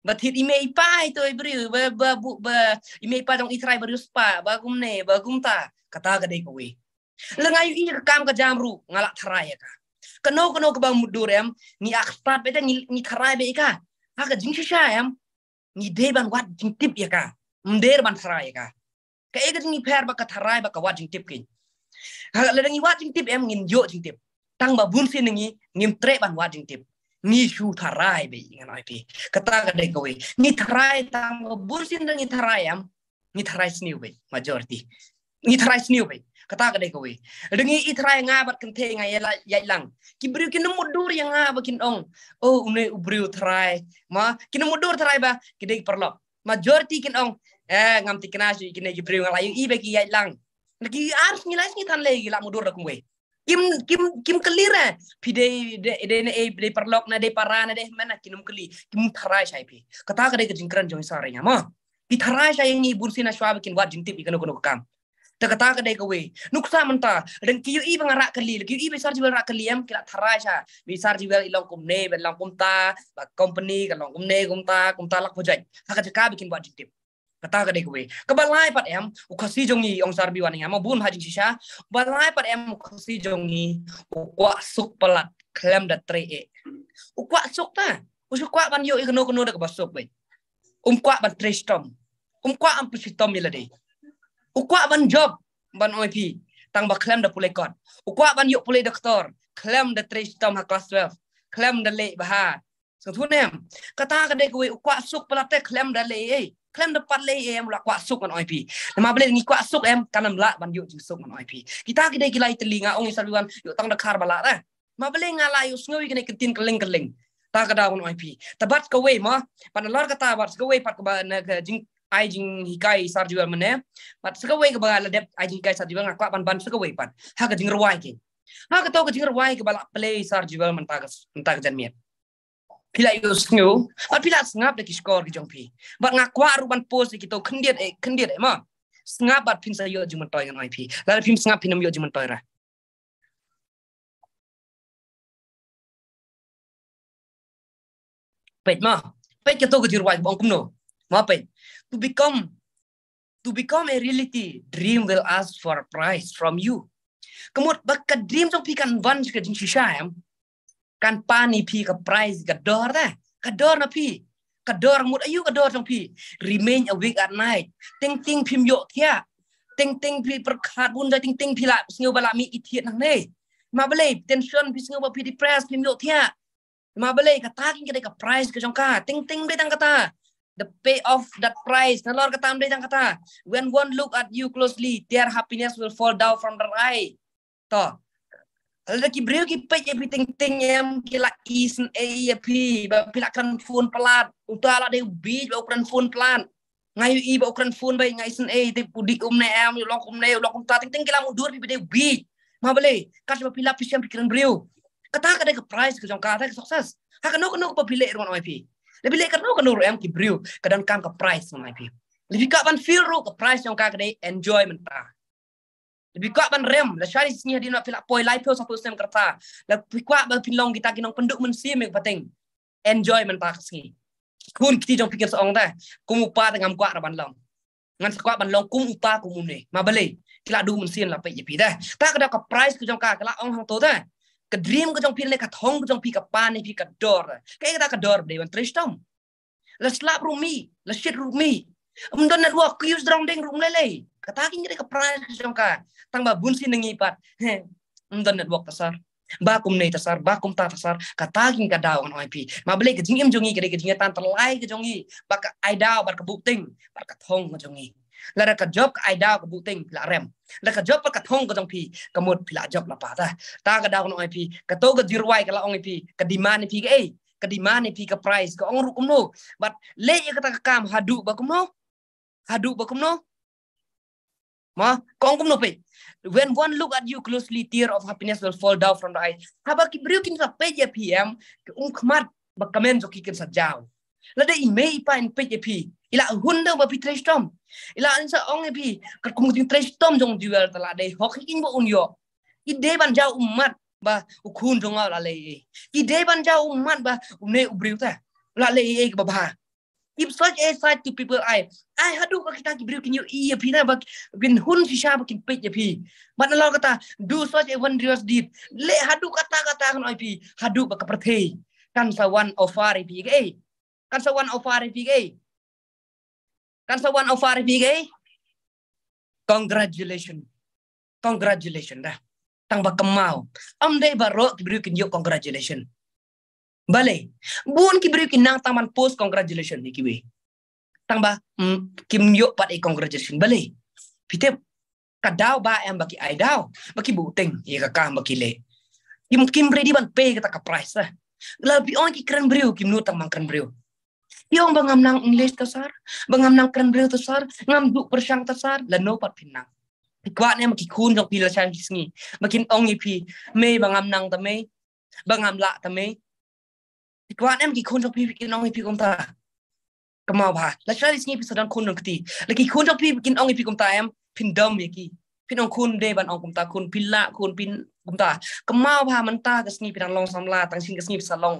bat hit ime ipa itu ibriu ba ba bu ba ime ipa dong itrai beriu spa bagum ne bagum ta kata ka dei kowe lengayu i kam ka jamru ngalak trai ka kano kano e ka bang mudur em ni akspat be ni ni trai be e ka ha ka jing sha em ni de ban wat jing tip ya ka mder ban trai ka ka ek ni pher ba ka trai ba ka wat jing tip kin ha lengi wat jing tip em ngin yo jing tip tang ba bun sin ngi ngim tre ban wading tip ni shu tharai be ngan oi pi kata ga de kowe ni tharai tang ba bun sin ngi tharai am ni tharai sniu be majority ni tharai sniu be kata ga de kowe ringi i tharai nga bat kan the nga yela yai lang ki briu ki nam mudur yang nga ba kin ong o une ubriu tharai ma ki nam mudur tharai ba ki de perlop majority kin ong eh ngam tikna ki ne ki briu nga layu i be ki yai lang Lagi harus tan le lagi lah mudur dah kue kim kim kim kelira pidei de de ne de perlok na de parana de mana kinum keli kim tharai shai pi kata kare ke jingkran joi sare nya ma oh. pi tharai shai ni bursi na shwab kin wat jingti pi kono kono kam ta kata kare ke we nuksa menta dan kiu i bangara keli kiu i besar jiwel rak keli am kira tharai bi besar jual ilong kum ne belong kum ta ba company kalong kum ne kum ta kum ta lak project ta kata ka bikin wat jingti kata ka dei kuwi lai pat em u khasi jongi ong sarbi wan ngam bun haji shisha Balai lai pat em u khasi jongi u kwa suk pelat klem da tre e u kwa suk ta u suk kwa ban yo ikno kno kno da ka suk we um kwa ban tre stom um kwa am pisi tom yela dei u um kwa ban job ban oi pi tang ba klem da pulai kot u um kwa ban yo pulai doktor klem da tre stom ha class 12 klem da le ba ha so thu nem kata ka dei kuwi u kwa suk pelat te klem da le e klem dapat le em la kwa suk man pi ma bele ni kwa suk em kanam la ban yu ju suk oi pi kita kidai kilai telinga ong isaluan yu tang de kar bala ra ma bele ngala yu snoi kene kentin keling keling ta kada pi ta tabat ka we ma pan lor kata bat ka we pat ka na jing ai jing hikai sar jual mene pat ka we ka la dep ai jing hikai sar jual ngakwa ban ban ka we pat ha ka jing ruai ke ha ka to ka jing ruai ka bala play sar jual ta ka jan miet Pila yo snyo, bat pila snap de kiskor ki jongpi. Bat ngakwa ruban pos de kito kendiat e kendiat e ma. Snap bat pin sayo juman toy ngan IP. Lala pin snap pinam yo juman toy ra. Pet ma. Pet kito ko jirwai bong kumno. Ma pet. To become to become a reality, dream will ask for a price from you. Kemut bakat dream tong pikan van ke jing shisha em. การป้านี่พี่กับไพรส์กับดอร์นะกับดอร์นะพี่กับดอร์มดอายุกับดอร์ทั้งพี่รีเมนอ a ว a k e a น n i g ติงติงพิมโยเทียติงติงพี่ประกาศบุญได้ติงติงพี่ละสงบลามีอิทธิ์นังเน่มาเบลยเทนชั o นพี่สงบพี่ด e p r ร s พิมโยเทียมาเบลยกับตากินกันได้กับไพรส์กับจงกาติงติงได้ตั้งกตา the pay off that price นั่นลอร์กตามได้ตั้งกตา when one look at you closely their happiness will fall down from their eye ต่อ lagi beliau ki pe ye ya piting ting yam ki la isen e ye pi ba pi la kan fun pelat utala de bi ba ukran fun pelan ngayu i ba ukran fun ba ngai isen e te pudik um ne am yo lokum ne yo lokum ta ting ting ki la mundur pi de bi ma bale kat ba pi la pi siam pikiran beliau kata ka de ke price ke jong ka ta ke sukses ha ka no no pa pi le ron mai pi le pi le ka no ka no em ki beliau ka dan kam ka price mai pi le pi ka ban feel ro ka price jong ka ka de enjoyment ta lebih kuat ban rem la shari sini hadin nak filak poi life satu sem kerta la kuat ban pinlong kita kinong penduk mensi mek penting enjoy men tak sini kun kita jong pikir seong dah kum upa dengan kuat ban long ngan kuat ban long kum upa kum ni ma balik kila du mensi la pe jepi dah tak kada ka price ku jong ka kila ong hang to dah ke dream ku jong pin le ka thong ku jong pi ka pan pi ka dor kai kita ka dor de ban tristam la slap rumi la shit rumi mdon na ruak ku us drong ding rum lele Kataki ngiri kepranas jongka. Tang babun si pat, Ndan net wok tasar. Bakum nei tasar, bakum ta tasar. Kataki ka dawan oipi. Ma beli ke jingim jongi kiri ke jingnya tan terlai ke jongi. Baka aidao bar kebuting. Bar katong ke jongi. Lara ka job ka aidao ke buting la rem. La ka job ka thong ka jongpi. Kamut pila job la pata. Ta ka dawan oipi. Kato ka jirwai ka la IP. Ka dimani pi ke ei. Ka dimani pi ka price. Ka rukum no. Bat le ya kata ka kam hadu bakumno. Hadu bakumno. Ma, kong kum nope. When one look at you closely, tear of happiness will fall down from the eyes. Haba ki brio kin sa page ya PM, un kmat ba kamen jo kin sa jau. La de ime ipa in page pi. Ila hunda ba pi tom. Ila ansa ong e pi kat kung tin tom jong duel tala de hok kin yo. unyo. de ban umat um ba ukun jong ala le. E. de ban jau umat um ba umne ubriu ta. La le e, e ba ba. I'm such a sight to people I I had to kita kibriu kin you iya pina bak bin hun si sha bakin pe ya pi but na kata do such a wondrous deed le hadu kata kata kan oi pi hadu bak perthe kan sa one of far pi ge kan sa one of far pi ge kan sa one of far pi ge congratulation congratulation dah tang bak kemau am de barok kibriu kin you congratulation Balay. Buon ki kinang ki taman post congratulation ni kiwi. Tangba mm, kim yo pat e congratulation balay. Pitep kadaw ba em baki ai daw baki buteng ye ka kam baki le. Kim kim ready ban pay ka ka price lah. Lebih on ki keren beri kim nu tang mang keren on ba bangam nang English tasar, bangam nang keren brew tasar, ngam du persyang tasar, la no pat pinang. Kwa ne ki kun jong pila chan Makin pi mei ba bangam nang ta ba bangam la ta Gwam gi kun pi gin ongi pi gom ta. Gama ha. La shra is nyepi sadan kun kti. La ki kun pi gin ongi pi gom ta em pin dom ye ki. Pin ong kun de ban ong komta ta kun pin la kun pin komta ta. Gama ha man ta gas nyepi dan long sam la tang sin gas nyepi sa long.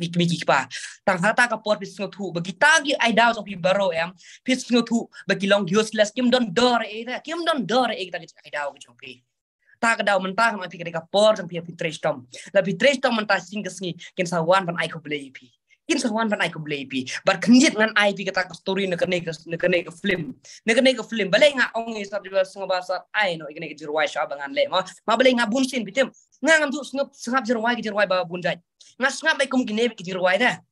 Mi mi ki pa. Tang ha ta ka pot pi singo Ba ki ta gi ai dao pi baro em. Pi singo thu ba ki long useless kim don dor e ta. Kim don dor e ta ki ai dao ki jong pi. Tak ka dau menta ma pi ka por jang pi pi tres tom la pi tres tom menta sing ka singi sa wan pan ai ko blei pi kin wan pan ai ko blei bar knjit ngan ai pi ka story ne ka ne film ne film bale nga ong sa di ba sa ba ai no ikne jirwai sha bangan le ma ma bale nga bun sin bitem nga ngam tu sngap sngap jirwai jirwai ba bun dai nga sngap ai kum jirwai da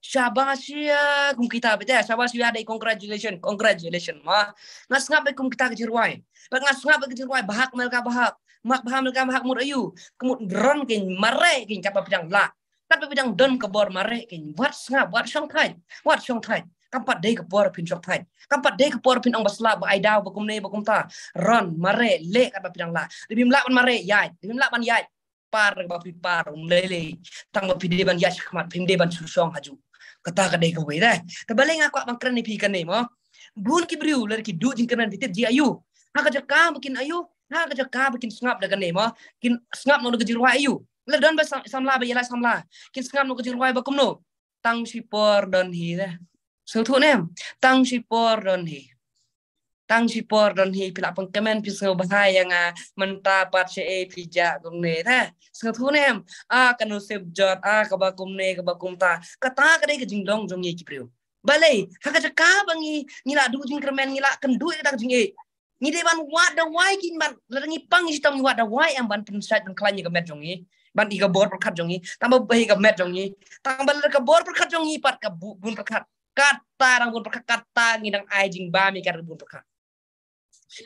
ya, kum kita bete. Syabas ya, ada congratulation congratulation ma ngas ngap kum kita kejeruai. jirwai pak ngas ngap kejeruai, bahak mereka bahak mak bahak mereka bahak mur ayu kemut dron kin mare kin kapa pedang la tapi pedang don kebor mare kin wat ngap wat song thai wat song thai kampat kebor pin song thai kampat dai kebor pin ang basla ba ai dau ba kum ba kum ta ron mare le kapa pedang la dibim la ban mare yai dibim la ban yai par ba pi par lele tang ba pi de ban yai khmat pin de ban susong haju kata ada dei ka wei dai ta bale nga kwa ni phi ka mo bun ki briu lari ki du jing kan ji ayu ha ka ja ka ayu ha ka ja ka makin sngap da ka mo kin sngap ayu Ladaan don ba samla ba yela samla kin sngap no ka ji ruai ba kum no tang si por don hi da sel nem tang si por don hi tang si por don hi pila kemen pi bahaya nga menta pat se e pija ja kum ne ta sengau thu nem a kanu sep jot a kaba kum kaba kum ta kata kade ke jing dong jong ye ki priu balai ha ka bangi ngila du jing kemen ngila kendu kita jing e ni de ban wa da wai kin ban ladangi pang si tam wa da wai am ban pensat dan kelanya ke met jong e ban iga bor perkat jong e tambah bahi ke met jong e tambah lada ke bor perkat jong e pat ka bun perkat kata rang bun perkat kata ngidang ai jing bami kar bun perkat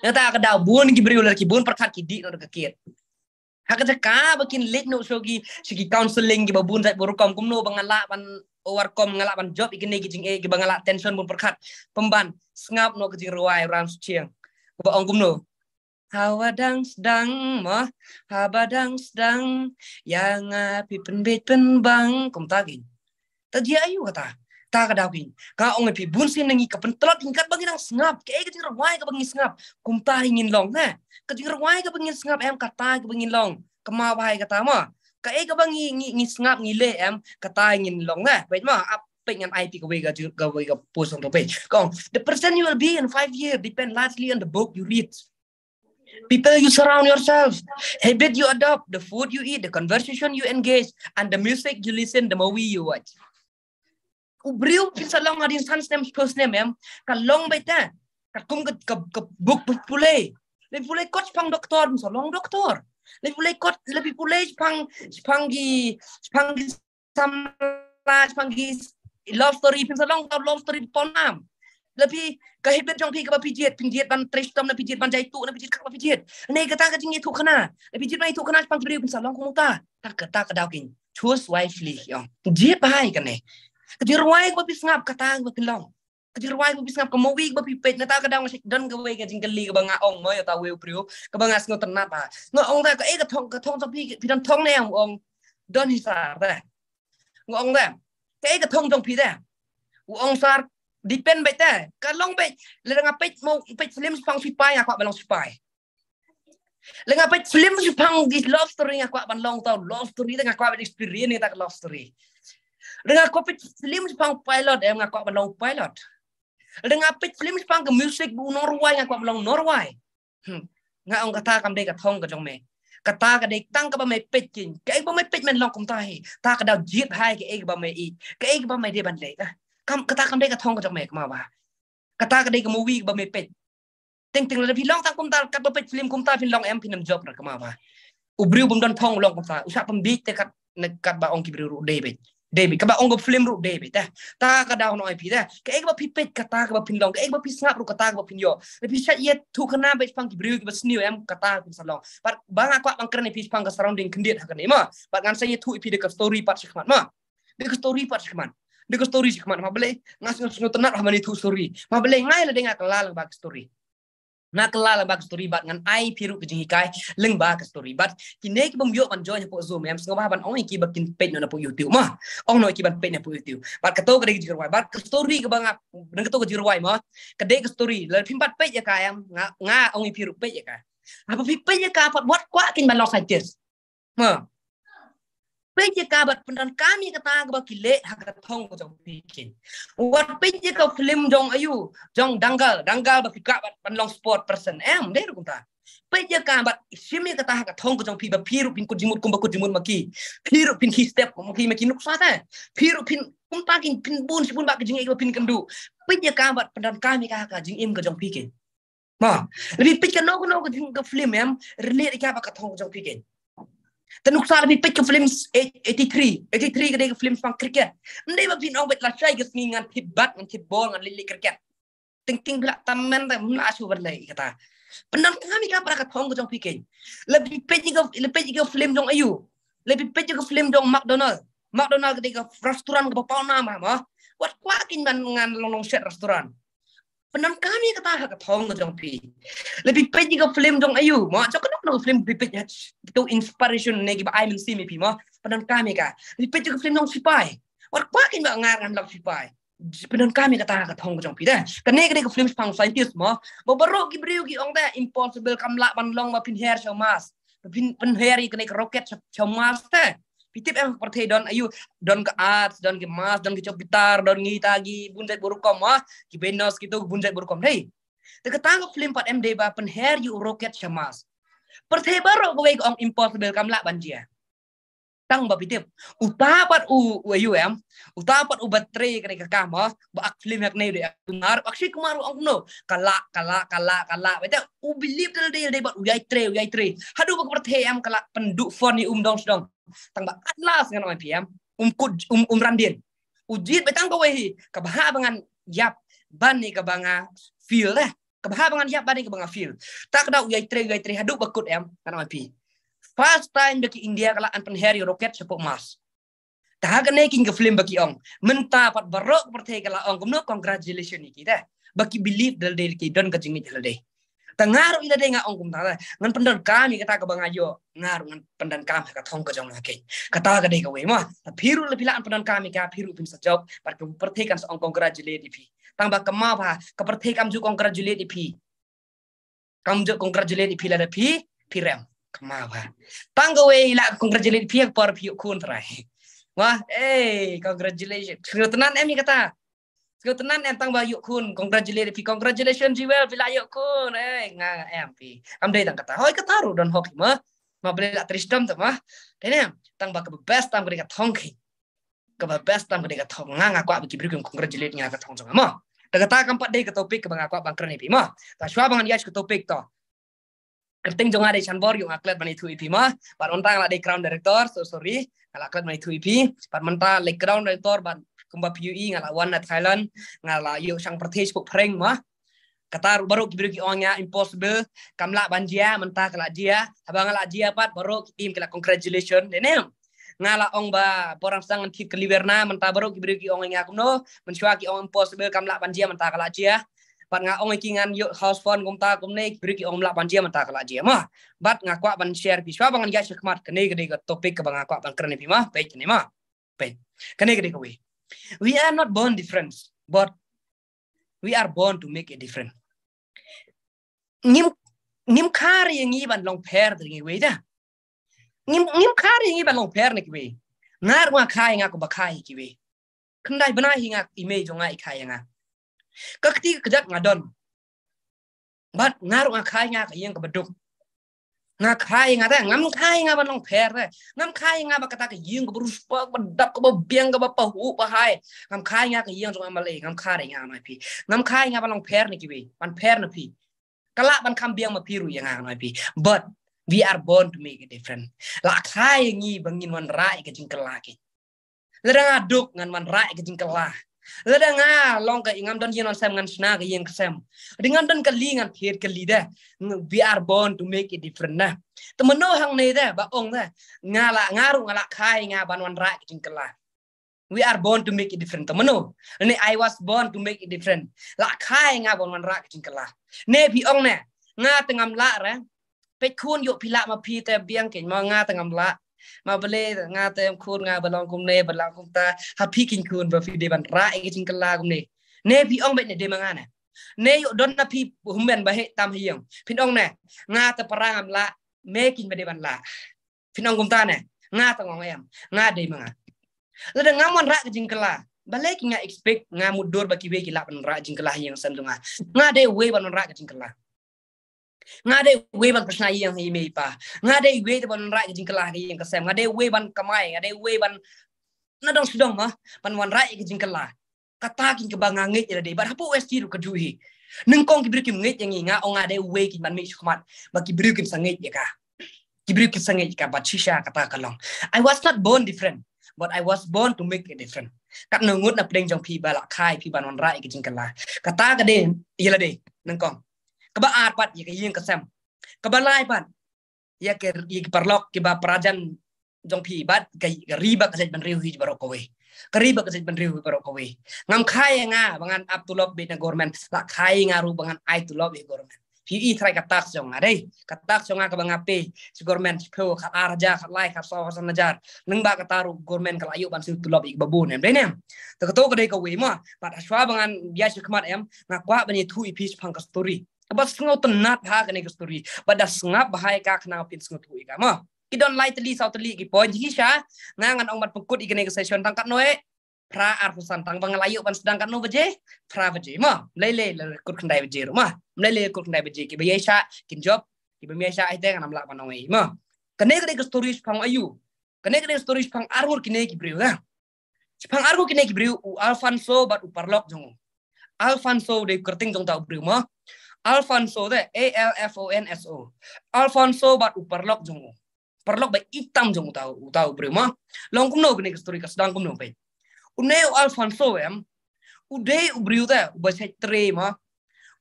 Nata akadabun gibriu ki kibun perkat kidi lar kakit. Haka teka bakin late no sogi sigi counseling bun sai borukom kumno bangala pan overcome ngala pan job ikene gijing e gibangala tension bun perkat pemban sengap no kejing ruai ram suciang. Ba ong kumno dang sedang mah haba dang sedang yang api penbit penbang tagi. Tadi ayu kata ta ka ka ong pi bun sin ngi ka pen tlat ing kat bangin ang sngap ke ka ting rawai ka bangin sngap kum ta ingin long na ka ting rawai ka bangin sngap em ka ta ka bangin long ka ma bai ka ta ma ka e ka bangi ngi ngi sngap ngi le em ka ta ingin long na wait ma pe pengen IP ke Vega we ka post on the page. Kong, the person you will be in five years depend largely on the book you read. People you surround yourself, habit you adopt, the food you eat, the conversation you engage, and the music you listen, the movie you watch. cobriu pincelão a rinsan snem snem mem ka long beta ka kum ka ka book pulei le pulei kot pang doktor so long doktor le pulei kot le pulei pang pangi pangi samla pangi love story pincelong ka love story ponam លើពីក៏ហេតុពេលចង់ពីក៏ពីជាតិពីជាតិបានត្រេកស្ទំនៅពីជាតិបានចៃទូនៅពីជាតិខាងពីជាតិនេះក៏តាក៏ជាងទុខណាពីជាតិនេះទុខណាស្ពងព្រីវពីសាឡងគងតាតាក៏តាក៏ដៅគិញឈួស្វៃហ្វ្លីយ៉ងជាតិបាយក៏នេះ Kejuruai gua pis ngap kata gua kelong. Kejuruai gua pis ngap kamu wig gua pipet nata kadang ngasih dan gawe ke jingkeli ke banga ong moy atau weu priu ke banga sno ternat ta. Ngo ong ta ke e ke thong ke thong tapi pidan thong ne ang ong don hisar ta. Ngo ong ta ke e ke thong thong pi ta. Ong sar depend baik ta. Ke long baik le nga pet mau pet film spang sipai aku balong sipai. លងអាពេច film ជប៉ុន this love story អាគាត់បានឡងត love story ទាំងអាគាត់បាន experience ទាំងអា love story Dengan kopit film sepang pilot yang ngaku melong pilot. Dengan pit film sepang ke music bu Norway ngaku melong Norway. Hmm. Ngak ong kata kam dei kathong ka jong me. Kata ka dek tang ka bame me pit jin. ek bame me men long kum Ta ka dau jip hai ke ek bame i. Ke ek bame me de Kam kata kam dei kathong ka jong me kama ba. Kata ka dei ka movie ba bame pit. Ting ting le pi long tang kum ta ka film kum ta long em pi nam job ra kama ba. Ubriu bum don thong long kum ta. Usa pembit te kat kat ba ong ki briu ru David kaba ongo film ru David ta eh. ta ka down oi ipi ta eh. ka ek ba pi pet ka ta ka ba pin long ka ek ba pi snap ru ka ta ka ba pin yo le pi shat yet thu kana ba pang ki briu ki ba sniu em ka ta ki salong par bang aku bang kren pi pang ka surrounding kendit ha ka ne ma par ngan sa ye tu ipi de ka story par sikman ma de ka story par sikman de ka story sikman ma bele ngas ngas no tenar ha mani tu story ma bele ngai le dengar ka lalang ba story Nak la la ba story bat ngan ai piru ke jingi kai leng ba story bat ki ne ki bom yo ban join po zoom em sngaba ban ong ki bakin page na po youtube ma ong no ki ban pet na po youtube bat ka to ka degi jirwai bat story ka banga nang ka to ka jirwai ma ka de story la pim bat pet ya ka em nga nga ong piru pet ya ka apa pi pet ya ka pat wat kwa kin ban lo sai tes ma penje kabat pendan kami kata ba kile hakat thong ko jong pikin wat penje ka film jong ayu jong danggal danggal ba kabat penlong sport person em de ru ta penje kabat simi kata hakat thong ko jong pi ba piru pin ko jimut kumba ko jimut maki piru pin ki step ko maki maki nuksa sata piru pin pun pakin pin bun sipun ba kijing ko pin kendu penje kabat pendan kami ka ka jing im ko jong pikin ma lebih pikan nogo nogo no jing ka film em relate ka ba ka thong ko jong pikin The nuksar bi pekku films 83 83 gede films bang kriket. Ndai ba pinong bet la chai ges ngingan tibat ngan tibol ngan lili kriket. Tingting bila tamen ta mla asu berlai kata. Penang kami ka para katong ko jong pikin. Lebih pek juga lebih juga film dong ayu. Lebih pek juga film dong McDonald. McDonald gede ke restoran ke bapau nama mah. Ah. Wat kwakin man ngan long long set restoran penam kami kata ke tong ke dong pi lebih pe jika film dong ayu mo cok kenok dong film lebih pe itu inspiration ne giba ai men simi pi mo penam kami ka lebih pe jika film dong sipai war kwakin ba ngaran lak sipai penam kami kata ke tong ke dong pi dah kene kene ka film pang scientist mo bo baro ki briu ki ong da impossible kam lak ban long ma pin hair show mas pin pin hair ki ka roket show mas ta Pitip em seperti don ayu don ke arts don ke mas don ke cok gitar don ngi tagi bundet burukom wah ki benos gitu bundet burukom hei te ketang film pat md ba pen her yu roket shamas perthe baro gue ong impossible kamla banjia tang ba pitip utapat u ayu em utapat u batre kene ka kama ah, ba ak film yak nei de kumar akshi kumar ong no kala kala kala kala bete u believe del del de ba u yai tre u yai tre hadu ba perthe em kala penduk for ni um dong dong tangba atlas ngan oi piam um kud um um randin ujit betang ko wehi yap bani kabanga feel lah kabaha yap bani kabanga feel tak dau yai tre yai tre haduk bakut ya. em ngan oi pi first time bagi India kala an penheri roket sepok mas nei king film bagi ong menta pat barok perthe kala ong kumno congratulation ni kita bagi believe dal dal ki don kajingi dal dal ngaruh ida denga ongkum tata ngan pendan kami kata ke bangajo ngaruh ngan pendan kami kata hong kejong lagi kata ke dega wei mah piru lebih laan pendan kami kaya piru pin sejauh par kum pertikan seong congratulate ipi tambah kemau ha ke pertikan ju congratulate ipi kam ju congratulate ipi lada pi pirem kemau tang tangga wei la congratulate ipi par piu kun terai wah eh congratulation kerutenan em kata Kau tenan entang ba yuk kun. Congratulations. Congratulations well, bila yuk kun. Eh nga MP. Eh, am dai tang kata. Hoi kataru don hoki ma. Ma beli la trisdom ta ma. Dene tang ba ke best tang beri ka tongki. Ke best tang beri ka tong nga aku kwa biki beri congratulations nga ka tong sanga ma. Ta kata kam pat dai topik ke bang akwa bang e ma. Ta shwa bang ke topik to. Kerting jong ada bor yung aklet mani tu ipi e ma. Pat ontang la dai crown director so sorry. Ala aklet mani tu ipi. E pat menta le crown director ban kumba PUE ngala wan na Thailand ngala yo sang pradesh pok preng ma kata baru kibiru ki ya impossible kamla banjia menta kala dia habang ngala dia pat baru tim kala congratulation nenem ngala ong ba porang sangan ke keliberna mentah baru kibiru ki ong ngakum no menchua ki ong impossible kamla banjia menta kala dia pat nga ong ki yo house phone gom ta gom ne brik ong la ban jia mata kala jia ma bat nga kwa ban share pi swa bangan ya shikmat kene gede ga topic ka banga kwa ban krene pi ma pe kene ma pe kene gede ka we We are not born different, but we are born to make a difference. Nim nim kari yang iban long per dengan we dah. Nim nim kari yang iban long per nak we. Nar wa kai ngak ba kai ki we. Kendai benai hingak image ngai kai ngak. Kakti kejak ngadon. Bat ngar wa kai ngak yang kebeduk nga khai nga ta ngam kai nga ban long ngam kai nga ba kata ka ying bru spa ba dap ka ba ba hai ngam kai nga ying jong ma ngam kha nga pi ngam kai nga ban long pher ni ki ban per na pi kala ban kam biang ma pi yang na pi but we are born to make a different la kai ngi bangin wan rai ka jing kala ki aduk ngan wan rai ka jing kala rada nga long longka ingam don yenon sem ngan sna ga yeng sem Ringan don li ngan phet li da we are born to make it different na temeno hang nei da ba ong da nga la ngaru ngala khai nga ban wan ra king kala we are born to make it different temeno ne i was born to make it different la khai nga ban wan ra king kala ne bi ong ne nga tengam la ra pe khun yo pila ma pi te biang ke ma nga tengam la มาเบลงาเต็มคูนงาบลังกุมเนบลังกุมตาฮับพี่กินคูนบฟีเดบันร้ายกจิงกลา กุมเนเนพี่อ่องเบ็เน่เดมังานเน่ยเนยดอนนะพี่หุ่มเบนไปเห้ตามเฮียงพี่อ่องเน่ยงาตะปรางามละเมกินไปเดบันละพี่อ่องกุมตาเน่งาตะงองเอมงาเดมังานแล้วเดงามันรกะจิงกลาบั balik nga expect nga mudur b บ g i we kila ban ra jingkala yang sandunga nga de we ban ra jingkala ngade we ban krishna yang mei pa ngade we de ban rai jing kala ni yang kasem ngade we ban kamai ngade we ban na dong sudong ma ban wan rai jing kala kata kin ke bangange ira de bar hapo west ru keduhi neng kong kibri kim ngai yang inga ong ngade we kin ban mi khmat ba kibri kim sangai ya ka kibri kim sangai ka ba chisha kata kalong i was not born different but i was born to make a difference kat nungut na pleng jong pi ba la khai pi ban wan rai jing kala kata ka de yela de neng kong kaba arpat pat yek ya, yin kasam kaba lai pat ya, ke yek ya, parlok kiba prajan jong phi bat ke riba ke ban riu hij barok kowe riba ke ban riu barok kowe ngam khai nga bangan ap bin be na government la khai nga ru bangan aitulob tulop be government phi i thrai katak jong are katak jong ka banga pe si government pho khat arja ka lai ka so neng najar nang ba kataru government kala ayu ban si tulop ik babu nem nem to ka to ka dei ka we ma pat aswa bangan ya si khmat em na kwa bani thu i phis phang ka story ba sngo tenat ha kane kasturi ba da snga bahai ka khna pin sngo thu iga ma Kidon don light li sa tli ki point hi sha nga ngan ong mat pengkut igene ke session tangkat noe pra ar tang bang layu ban sedangkan no beje pra beje ma lele le kur khandai beje ma lele kur khandai beje ki beya sha kin job ki beya sha ai teng namla ban noe ma kane kane kasturi phang ayu kane kane kasturi phang arhur kine ki breu ga phang arhur kine ki brio u alfonso bat u parlok jong alfonso de kerting jong ta brio ma Alfonso de eh, A L F O N S O. Alfonso bat uperlok jongo. Perlok ba itam jongo tahu tahu prima. Longkum no gini kesturi kesedang kum no pe. Une Alfonso em. Ude ubriu de uba se ma.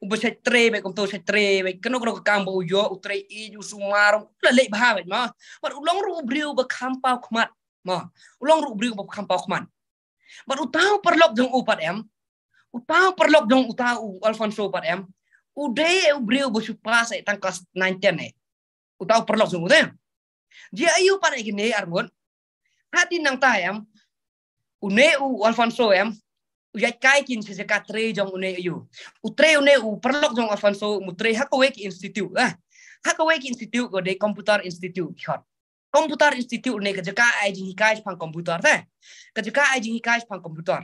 Uba se trema kum tau se trema. Keno kro kambo ujo utre i ju Ula Lelek bahamet ma. Bat ulong ru ubriu ba kampau kumat. Ma. Ulong ru ubriu ba kampau kumat. Bat utau perlok jongu pat em. Utau perlok jongu utau Alfonso pat em udah ya ubrio breu bosu pasa tang kas nantian ya eh. utau perlok semua, tem dia ayu pada gini eh, armon hati nang tayam une u alfonso em uya kai kin se se jong une ayu utre une u perlok jong alfonso mutre hakowe institut institute ah hakowe ki institute go de komputer institute hot komputer institute ka jaka ai hikai pang komputer, ta ka jaka ai hikai pang komputer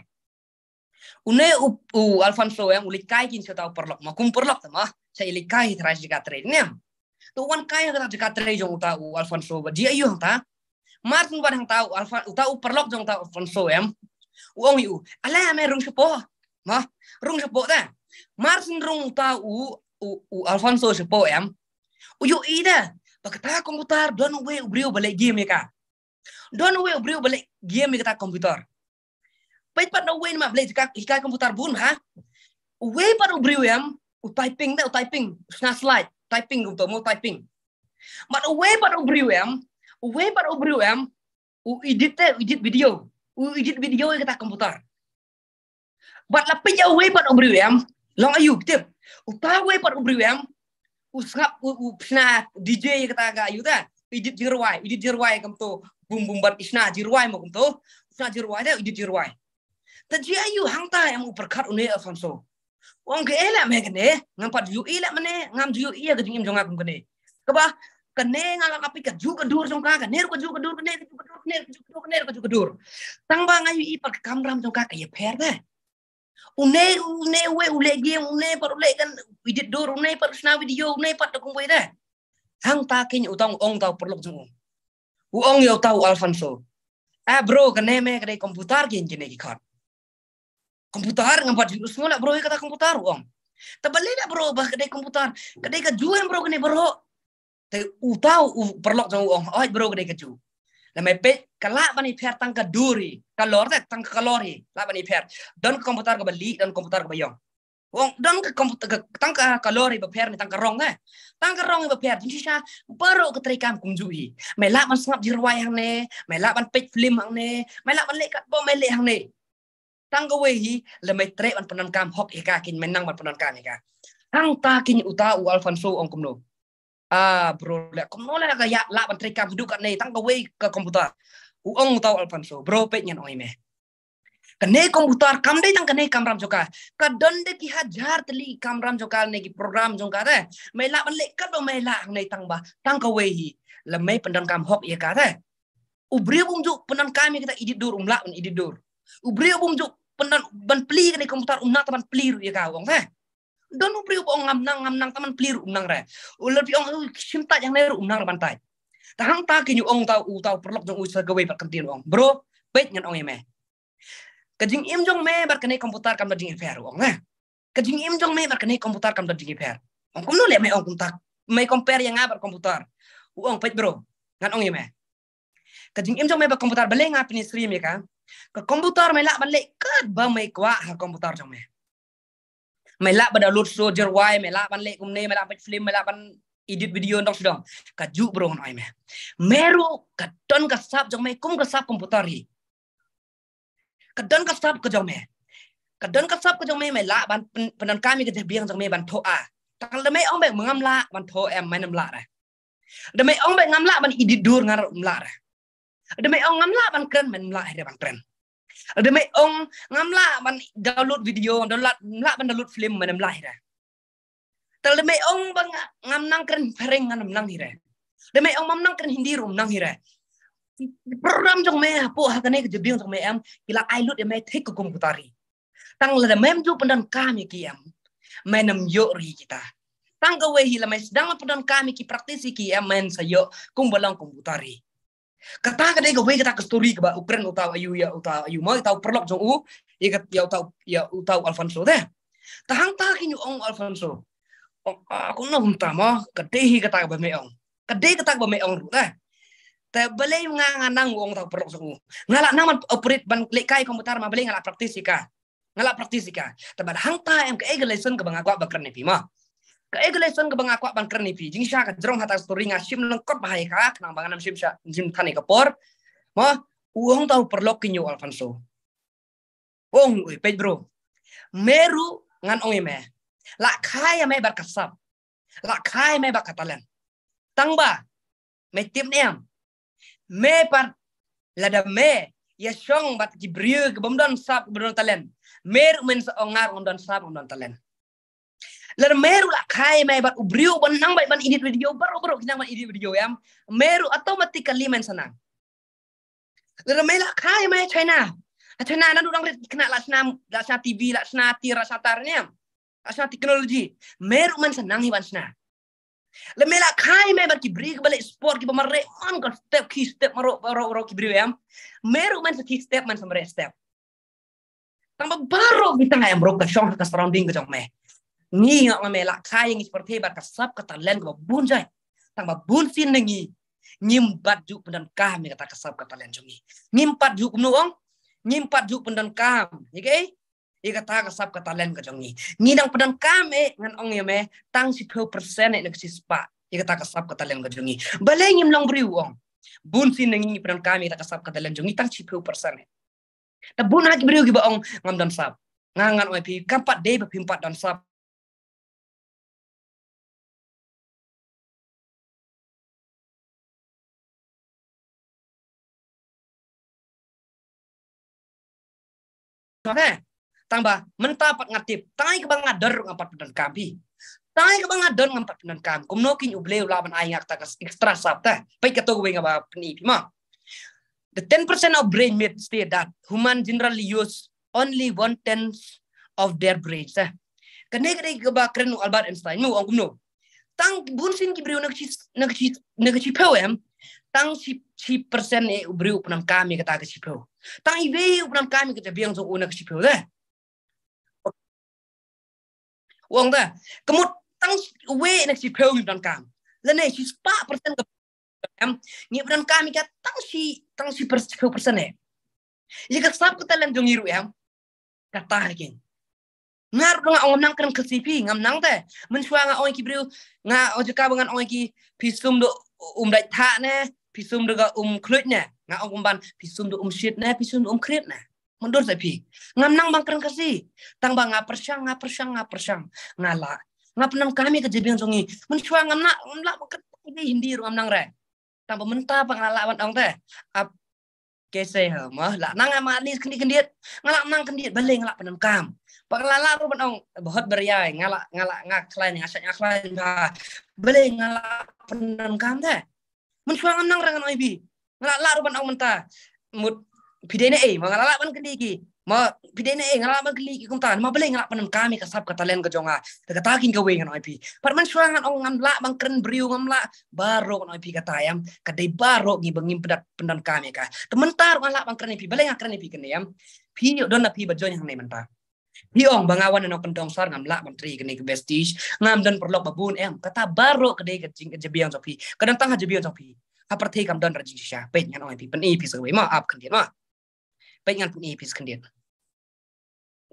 une u, u alfonso yang eh, kai kin so tau perlok ma kum perlok tama sa ilikai tra ka tre ne to wan kai tra ka tre jong ta u alfonso ba dia yu ta martin ban ta u alfa u ta u perlok jong ta alfonso em u ong u ala me rung sepo ma rung sepo ta martin rung ta u u, u alfonso sepo em u yu ida ta komputer don we u brio balik game ka don we u brio balik game ka komputer Pai pat na wen ma blei jika ka komputer bun ha. Wei pat ubriu yam u typing na u typing na slide typing u mau typing. ma wei pat ubriu yam wei pat ubriu yam u edit te edit video u edit video kita komputer. Bat la pe jau wei pat yam long ayu tip. U ta wei pat ubriu yam u snap u u pna DJ kita ga ayu ta. Idit jirwai, idit jirwai kam to bum bum bat isna jirwai mo kam to. Isna jirwai da idit jirwai ta jia yu hang ta yang mu perkat une afam so wong ke ela me kene ngam pat yu ela mene ngam yu iya ke jingim jonga kum kene kaba kene ngala ka ju kedur jong ka kene ko ju kene ko ju kedur kene ko ju kedur kene ko ju kedur tang ba ngayu i pak kamram jong ka ke per une une we ule ge une par ule kan widit dur une par sna video une pat ko da hang ta ke utang ong tau perlu jong u ong yo tau alfonso Eh bro kene me kene komputer gen jene ki komputer nggak di semua bro ya kata komputer om Tapi nak bro bah kedai komputer kedai kejuan bro kedai bro te utau perlok jauh om oh bro kedai keju lamai pe kala bani fer tang ke duri kalor te tang kalori la bani per don komputer ke beli don komputer ke bayong Wong dan ke komputer tang kalori beper ni tang ke rong eh tang ke beper jadi sya baru ke terikam kunjui melak man sengap di ruai ne melak man pek film hang ne melak man lekat bom melek hang ne tang ga we hi le mai tre an panan kam hok eka kin menang man panan e eka tang ta kin uta u alfonso so ong kumno ah bro le kumno le ga ya la ban tre kam du ka nei tang ga we ka komputer u ong uta alfonso bro pe nyan oi me kene komputer kam dei tang kene kam ram joka ka don de ki hajar teli kam ram joka ne ki program joka re mai la ban le ka do mai la nei tang ba tang ga we hi le mai panan kam hok eka ka re bri bum ju kita idit dur umla un idit dur ubrio bum jo penan ban pli ni komputer taman teman peliru ya wong teh don ngam bong ngam nang teman peliru unang re ulur pi ong simta yang unang umnang bantai tahang ta kinyu ong tau u tau perlok jong usah gawe perkentin ong bro bet ngan ong meh. kajing im jong me bar kene komputer kam dingin fer ong teh, kajing im jong me bar kene komputer kam dingin fer ong kum le me ong tak me compare yang ngabar komputer uang pet bro ngan ong eme kajing im jong me bar komputer bale ngapin stream ya kan ke komputer melak balik ke bumi kuat ke komputer jom eh. Melak pada lut so jerwai melak balik kumne melak pet film melak ban edit video ndak sudah. Ke ju bro ngai meh. Meru ke don ke sap jom eh kum ke sap komputer hi. Ke don ke sap ke jom eh. Ke don ke sap ke jom eh melak ban penan kami ke jebiang jom eh ban to a. Tangan lemai ombek mengamla ban to em main emlak eh. Demai ombek ngamla ban edit dur ngar emlak eh mai ong ngam la ban kren men la re ban kren. mai ong ngam la ban download video, download la ban download film men la ada Tel mai ong bang ngam nang kren pereng ngam nang Ada mai ong mam nang kren hindi rum nang hira. Program jong mai po ha kane ke jebiung jong mai am kila ai lut me thik ko Tang la mem ju pandan kami ki am. nam yo ri kita. Tang ke we hi la mai sedang pandan kami ki praktisi ki am men sayo kum balang komputari. Kata kada ga bai kata kasturi ka ba Ukraine ayu ya utawa ayu mau tahu perlok jong u ya ya utawa ya utawa Alfonso deh. Tahang tak kini ong Alfonso. Aku nom tama kedehi kata ba meong. kedehi kata ba meong deh. tapi balay nganang nga nang wong tau perlok sung. naman operate ban lekai komputer ma balay ngalak praktisika. Ngalak praktisika. tapi hang ta em ka ke ka bangagwa bakar ni pima ka egle son ka banga kwa ban karni pi jing sha ka jrong hata story nga sim nang kot bahai ka nang banga nam sim sha jim thani ka por ma uong tau perlok kinyo alfonso ong oi, pej bro meru ngan ong me la me bar kasap la khai me bar katalan tang ba me tim nem me par lada me ya song bat jibriu ke bomdon sap bomdon talen mer men ongar bomdon sap bomdon talen lar meru la kai mai bat ubriu ban nang bai ban idit video baru baru kinang ban idit video yam meru automatically men senang lar mai la kai mai china ah, china nan orang rit kena laksana laksana tv laksana ti lah laksana teknologi meru men senang hiban senang le mela kai me bat ki bri balik sport ki pamare on ko step ki step maro maro maro ki meru man ki step man samre step baru kita nggak ayam bro ke shong ke surrounding ke jong me ni nga me la kai ngi por phebar ka sap ka talen len ko bun jai tang ba bun sin ngi ngim bat ju pendan kam ka ka sap ka talen jungi ngim pat ju nu ong ngim pat ju pendan kam ye ya ke ye ka ta ka sap ka talen ka jungi ngi nang pendan kam e eh, ngan ong ye ya me tang si pheu persen e nak si spa ye ka ta ka sap ka talen ka jungi bale ngim long briu ong bun sin ngi pendan kam i ka sap ka talen jungi tang si pheu persen e eh. ta bun hak briu ki ba ong ngam dan sap ngangan oi pi kapat de ba pimpat dan sap Oke. Tambah mentapat ngatip. Tai kebang ngador ngapat benar kabi. Tai kebang ngador ngapat benar kam. Kumno kin ubleu laban aing akta kas ekstra sabta. Eh. Pai kato gue ngapa penipi ma. The 10% of brain made state that human generally use only one tenth of their brains. Eh. Kene kene keba keren Albert Einstein mu no. Tang bunsin kibriu nak chi nak chi nak chi poem. Tang si 10% e ubri upnam kami kata ke sipeu. Tang ibe upnam kami kata biang so una ke sipeu dah. Wong dah. Kemut tang we nak sipeu upnam kam. Lene si persen ke kam. ngi upnam kami kata tang si tang si persen e. ke sab kata lan jong iru Kata hakin. Ngar nga ong nang kan sipi ngam nang te. Men suanga ong ki briu nga ojeka bangan ong ki pisum do tha ne pisum daga um kluit ne nga ong kumban pisum do um shit ne pisum do um krit ne mundur sa pi ngam nang bang kren kasi tang bang nga persyang nga persyang nga persyang nga la nga kami ke jebing songi mun chua ngam na ngam la ket ini hindi ngam nang re tang pementah bang lawan ong teh ap kese ha mah la nang ama e ni kendi kendit ngalak nang kendit baleng la penam kam bang lala ru ban ong bohot beriai ngalak ngalak ngak lain ngasak lain ba baleng ngalak penem kam teh mun nang rangan oi bi ruban au menta mut bidene e eh, mangalak ban keligi ma bidene e ngalak ban keligi kum tan ma beleng ngelak panam kami ka sab ka talen ka jonga ta ka takin ka wengan oi ngelak, par man suang ngan ong ngamla kren briu baro ka tayam ka dei baro pendan kami ka tementar ngelak bang kren bi ngelak ngak kren bi kene yam pi don na pi yang ne menta ong bangawan open dong sar ngam lak menteri kini ke bestis ngam dan perlok babun em eh, kata baru kedai ke jing jebiang sopi kadang tang jebiang sopi apa tei kam dan rajin sya pet ngan oi e pen i e pis ma ap kendien ma pet ngan pen e i pis kendien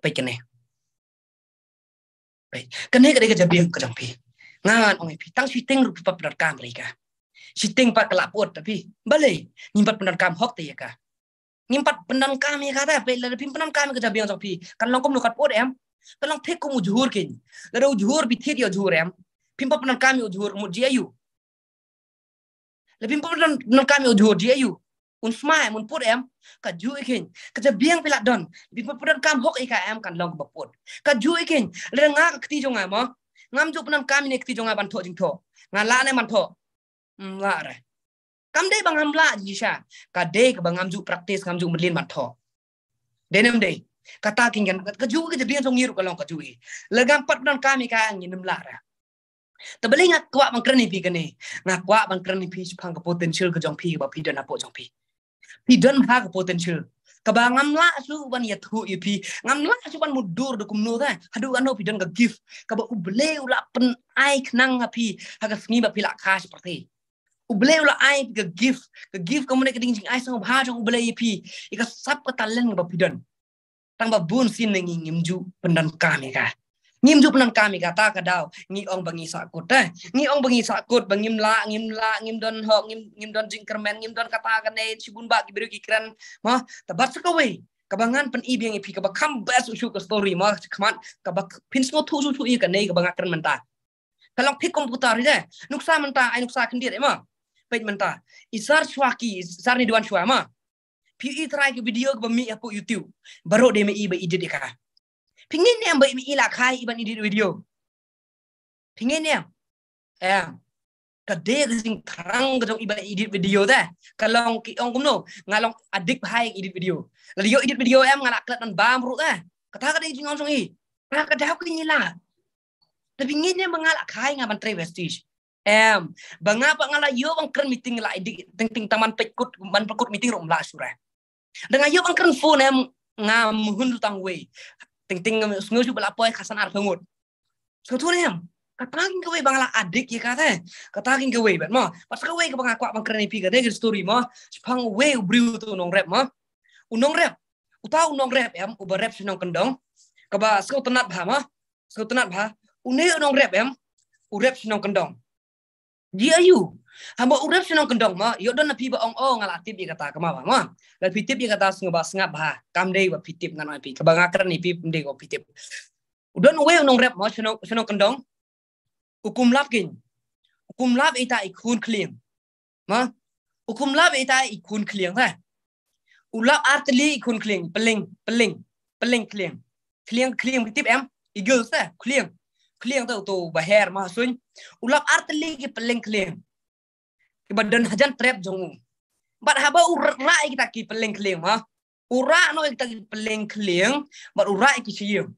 pet kene pet kene kedai ke jebiang kadang pi ngan pi tang syuting rupa penerkam mereka shooting pak kelaput tapi balik nyimpat penerkam hok tei ya nyimpat penan kami kata pe la pim pendan kami ke jabiang sopi kan long kom lukat pot em kan long pek kom ujhur ke la do ujhur bi thit yo ujhur em pim pendan kami ujhur mu dia yu lebih pim penan kami ujhur dia yu un smai mun em ka ju ikin ka jabiang pilat don bi pendan kam hok ika em kan long bapot ka ju ikin la nga kti jonga mo ngam ju penan kami ne kti jonga ban tho jing tho nga la ne man tho mm, la re kam dei bang hamla ji sha ka dei ka bang hamju practice kam ju merlin mat tho denem dei kata kingan ka ju ka jadian song ngiru ka long ka ju legam pat non kami ka angin nem lara ta beling ak kwa bang kreni pi ne ngak kwa bang kreni pi phang ka potential ka jong pi ba pi dan apo jong pi pi dan ha ka potential ka ba ngam la su ban ya thu yi pi ngam la su ban mudur de kum no da hadu ano pi dan ka gift ka ba u bele u la pen ai knang ha pi ha ka sngi ba pi la kha seperti o bleu la ai ka give ka give ka mune ka ding jing ai sang bha jong bleu pi i ka sap ka talen ba pidan tang ba bun sin ngi ngim ju pendan ka ka ngim pendan ka me ka dau ngi ong bangi sakut kot ta ngi ong bangi sa kot la ngim la ngim don ho ngim ngim don jing kermen ngim don kata ka ne sibun ba ki beru ma ta bat we kabangan pen ibi ngi pi ka ba kam best ushu ka story ma kaman ka ba pin smo thu su thu i ka nei ka ba ngakran kalau pik komputer je nuksa mentah ai nuksa kendir emang menta Isar swaki, isar ni duan swama. Pi i e try ke video ke bemi aku YouTube. Baru me i be edit ka. Pingin ni ambe i la kai iban edit video. Pingin ni. Eh. ka de sing terang ke iban edit video dah. Kalau ki ong kumno ngalong adik hai edit video. Lalu yo edit video em ngalak kelat nan bam ru ta Kata kadai jing ong song i. Nah ku ni la Tapi ngin ngene mengalak kai ngaban vestige em banga pa ngala yo bang kern meeting la di ting ting taman pekut man pekut meeting rom la surah dengan yo bang kern phone em ngam hun tang we ting ting sungu su bala poe khasan ar khangut so tu em katagin ke we adik ye ya, kata eh. katagin ke we ban ma pas ke we ke bang akwa bang kern ipi ke de story mo. spang we briu tu nong rep mo. unong rep. utau unong rep em uba rep sinong kendong kaba skau tenat bha ma skau tenat bha une unong rap em urep sinong kendong Dear you, hamba urip senang kendong ma, yo don napi ba ong ong ala tip yang kata kema bang ma. Lalu pi tip yang kata sengba sengap ha, kam dei ba pi tip ngan pi. Kebang akran ni pi mde go pi tip. Udon we nong rep ma senang senang kendong. Ukum lap kin. Ukum lap ita ikun kling. Ma. Ukum lap ita ikun kling ha. Ulap artli ikun kling, peling, peling, peling kling. Kling kling pi tip em. Igul sa kling. клиентов, то бахер масунь. Улап артелиги пелинг клиент. Kebadan hajan trap jongu. Bat haba urai kita ki peleng kleng ma. Urai no kita ki peleng kleng, bat urai ki chiyeng.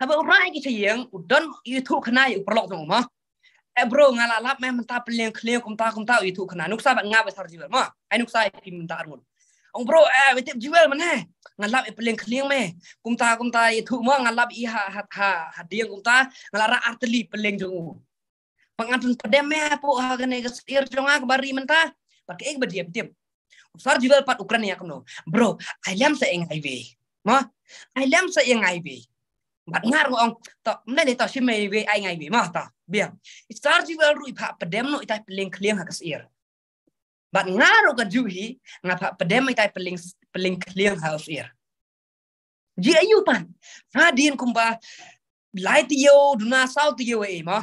Haba urai ki chiyeng, udan yutu kena yu perlok jongu ma. Eh bro ngalalap meh mentah peleng kleng kumta kumta yutu kena. Nuksa bat ngabes harjibar ma. Ay nuksa ki mentah armul. ong bro eh witip jiwel mane ngalap e peleng kling me kumta kumta e thu mo ngalap i ha ha ha hadiang kumta ngalara artli peleng jong pangatun pedem me po ha gane gesir jong ak bari menta pake ek bedia bitip usar jiwel pat ukrania kno bro i lam sa eng ai ve mo i lam sa eng ai bat ngar ngong to mne le to shi me ve ai ngai mo ta biang itar jiwel ru i pa pedem no itai peleng kling ha gesir but ngaro ka juhi nga pa pademay tay peling peling clear house ir ji pan fra din kumba light yo duna south yo e ma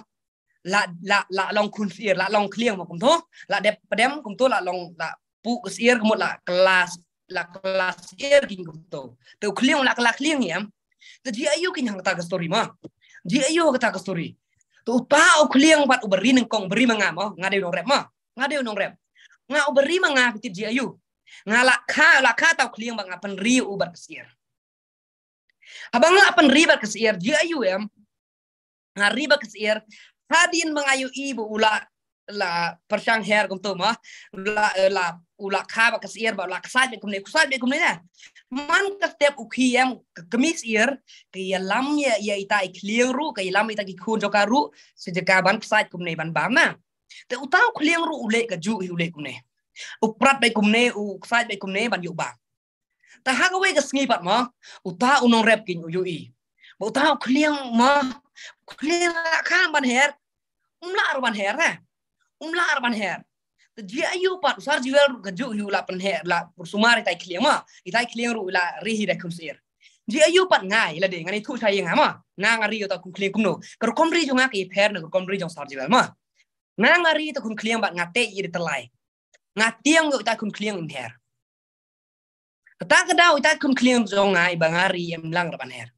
la la la long kun la long clear ma kum to la de pedem kum to la long la pu sir kum la class la class ir king kum to to clear la kelas ya yam to ji ayu kin hang ta ka story ma ji ayu ka ta ka story Tuh pa o clear bat ubari kong beri mangam ngade nong rep ma ngade nong rep nga uberi manga ti jiayu nga lakha lakha tau kliang banga penri ubar kesir abang apan riba kesir jayu ya nga riba kesir hadin mengayu ibu ula la persang her kum tu ah. la eh, la ula kha ba kasir ba la kasal be kum ne kum ne nah. man ka step u khi em ir ke ya lam ya ya ita ikliang ru ke lam ita ki khun sejak ru se jeka ban ne ban ba nah. តែឧតាវក្លៀងរុឧលេកយុឧលេកគំនេឧប្រាប់បៃគំនេឧខ្សាច់បៃគំនេបានយុបាងតែហាក់អ្វីក៏ស្ងីបាត់មកឧតាវឧនងរ៉េបគិញយុអ៊ីបើឧតាវក្លៀងមកក្លៀងខាងបានហេរអ៊ុំឡារបស់ហេរណាអ៊ុំឡារបស់ហេរតើជាយូបាត់សារជីវលកយុយុឡាបានហេរឡាសុមារីតៃក្លៀងមកអ៊ីតៃក្លៀងរុឡារីហីរ៉េខុំសៀរជាយូបាត់ងាយឡាដេងានេះធូឆៃងាមកណាងរីយតគុំក្លៀងគុំនោះក៏គុំរីជងាកីផែនក៏គុំរីចងសារជីវលមក nangari ta kun kliang bat ngate yir talai ngatiang yo ta kun kliang im her ta ka dau ta kun kliang zong ai bangari em lang ra ban her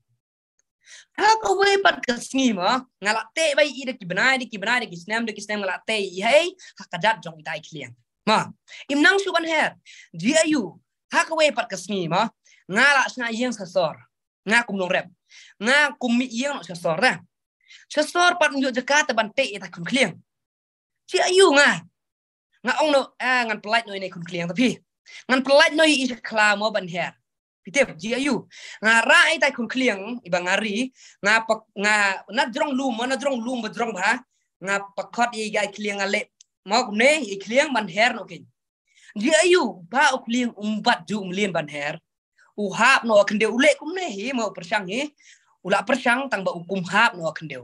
ha ko we pat ka sngi ma ngalate bai ida ki banai di ki banai di ki snam di ki snam ngalate hei ha ka dat jong ta kliang ma im nang shu ban her dia yu ha ka we pat ka sngi ma ngala sna yeng sa sor nga kum long rep nga kum mi yeng no sa sor da sa sor pat yo jakata ban te ta kun kliang chi ayu nga nga ngan polite noi nei kun kliang ngan polite noi i khla mo ban her pitep ji ayu nga ra ai tai kun kliang iba nga ri nga pak nga na drong lu mo na drong lu mo drong ba nga pakot i ga kliang ale mo kum ne i kliang ban her no kin ji ayu ba ok liang umbat ju um, um lian her u hap no kende ule kum ne mo persang hi ula persang tang ba ukum hap no kende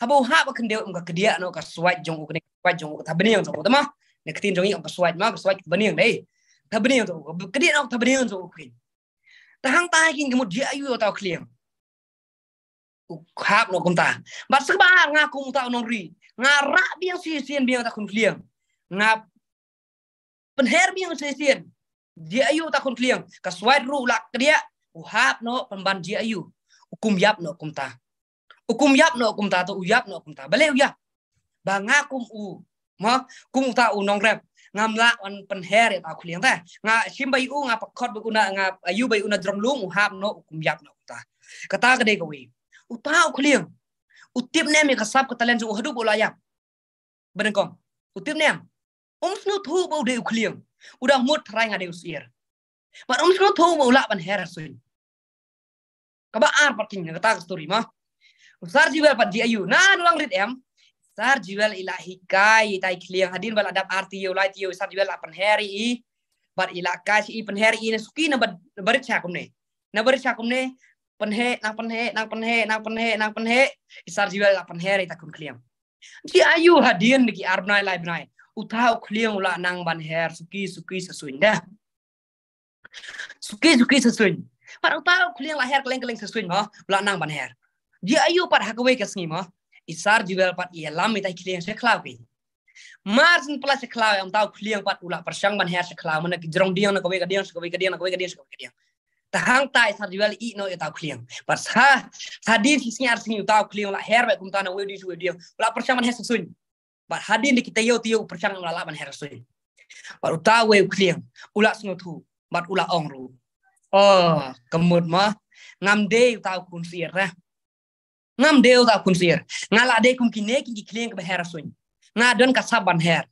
habo hap kende um ka kedia ka swat jong ukne kwat jong ta bani yang jong ta ma ne ktin jong yang paswat ma paswat bening. yang dei ta bani jong kedin au ta bening jong khin ta hang ta kin kemut dia ayu ta kliang ukhap no kumta bat sebang ngaku ta nongri ngara biang sisien biang ta kun kliang ngap penher biang sisien dia ayu ta kun kliang kaswat ru lak dia uhap no pemban dia ayu hukum yap no kumta hukum yap no kumta to yap no kumta bale uyap ba kum u mo kum ta u nong rep ngam la on pen her ya aku liang ta nga sim bai u nga pakot bu una nga ayu bai una drum lung u hap no kum yak no ta kata ka ko wi u ta aku liang u tip nem ya ka sap ka talen ju hadu bola ya ben kom u tip nem um snu thu bu de u kliang u da mut rai nga de u er. ba um snu thu bu la pen her suin ka ba ar patin nga ta story ma Usar jiwa pat di ayu na nulang rit em sar jual ila hikai tai kliang hadin bal adab arti yo lai tiyo sar jual apan heri i bar ila si i pen heri i suki na bar cha kumne na bar cha kumne pen he na pen he na pen he na pen he na pen he sar jual apan heri ta kliang di ayu hadin ki arbnai lai bnai utau kliang ula nang ban her suki suki sesuinda. suki suki sesunda bar utau kliang lahir keleng keleng sesunda mah, oh, ula nang ban her dia ayu par hakwe kasngi mo oh isar jual pat iya lam ita kiliang se klau pi margin plus se klau am tau kiliang pat ula persang ban her se mana ki dia diang na kowe ka diang se diang ka diang se tahang tai sar jual i no ita kliang. par sa hadin sisnya arsin tahu kliang la her ba kum ta na we diang ula persang ban her susun par hadin di kita yau tiyo persiang ulah la ban her susun par uta wai kliang ula sunu bat ula ongru. oh kemud mah ngam de tau kun ya ngam deu da kun sir ngala de kum kine ki kleng ba hera sun nga don ka saban her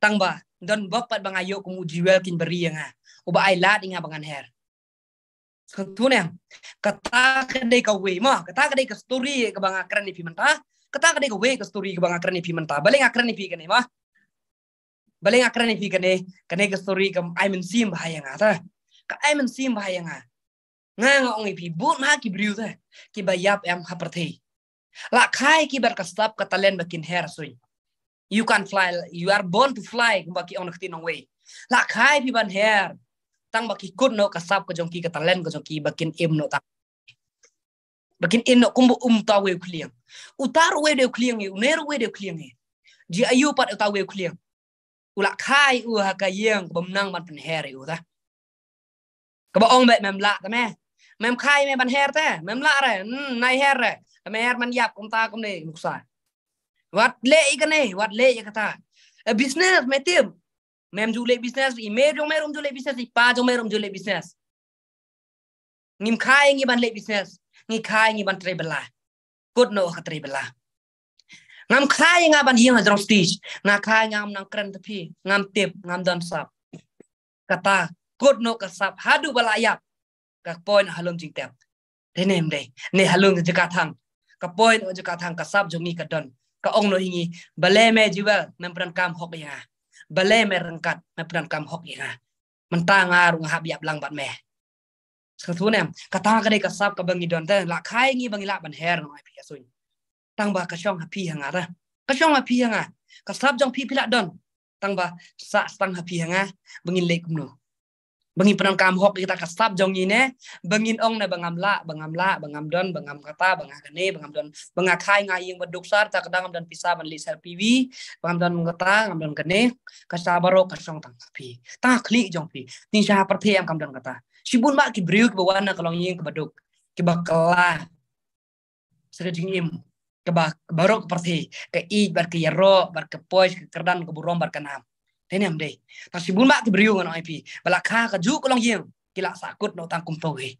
tangba don bok pat ba yo kum jiwel kin beri nga uba ai la nga bangan her ne kata de ka we ma kata de ka story ka banga kran ni pimenta kata de ka we ka story ka banga kran ni pimenta baleng akran ni pi kane ma baleng akran ni pi kane kane ka story ka ai men sim bahaya nga ta ka ai men sim bahaya nga nga ongi pi bun ma ki briu da em ha perthei la khai ki bar kastap ka you can fly you are born to fly ba ki onok tin way la khai pi ban her tang ba ki kun no kasap ka jong ki ka talen ka jong ki bakin em no ta bakin in no kumbu um ta we kliang utar we de kliang e uner we de kliang e. ji ayu pat ta we kliang ula khai u ha ka yeng bom nang man pen her e u ta ka ba ong ba mem la ta me มมใายแม่บันเฮร์แต่แม่ละอะไรนายเฮร์แหลแม่เฮร์มันหยาบกุมตากุมเนยลูกสาววัดเละอีกันเนยวัดเละอีกกันทาเออบิสเนสแม่ทตีมแม่จูเล่บิสเนสอีเมย์ยงแม่รุมจูเล่บิสเนสอีป้าจงแม่รุมจูเล่บิสเนสงิมใครงิบันเล่บิสเนสงิใครงิบันเทรเบล่ากดโนะกับเทรเบล่างามใายงามบันเฮียงจงสติชงาใคยงามนางเครนทพีงามเตี้งามดอนซับกัตากดโนกับซับฮัดูเบลายับ ka point halum jing tem de nem de ne halum je ka thang ka point o je ka thang ka sap jongi ka don ka ong no hingi bale me jiwa nam pran kam hok ya bale me rengkat nam pran kam hok ya mentang arung hab yap lang bat me sekarang kata kada ka sap ka bangi don de la khai ngi bangi la ban her no ai pia ya suin tang ba ka shong hapi hanga ra ka shong hapi hanga ka sap jong pi pila don tang ba sa tang hapi hanga bangi le kumno bengi pernah kam hok kita kasap jong ne bengin ong na bengam la bengam la bengam don bengam kata bengah kene bengam don bengah kai ngai yang sar tak kedang dan pisah ban lisar piwi bengam don mengkata bengam don kene sabaro barok song tang pi tang kli jong pi tin sya perti yang kam don kata sibun mak ki briuk bawana kalong ing ke kibakala seding im kebak barok perti ke i bar ke yero bar ke pois ke kerdan ke burom bar ke thế nem đây tao si bun ba thì briu ngon ip balak kha ka ju ko long yem kila sakut no tang kumpo he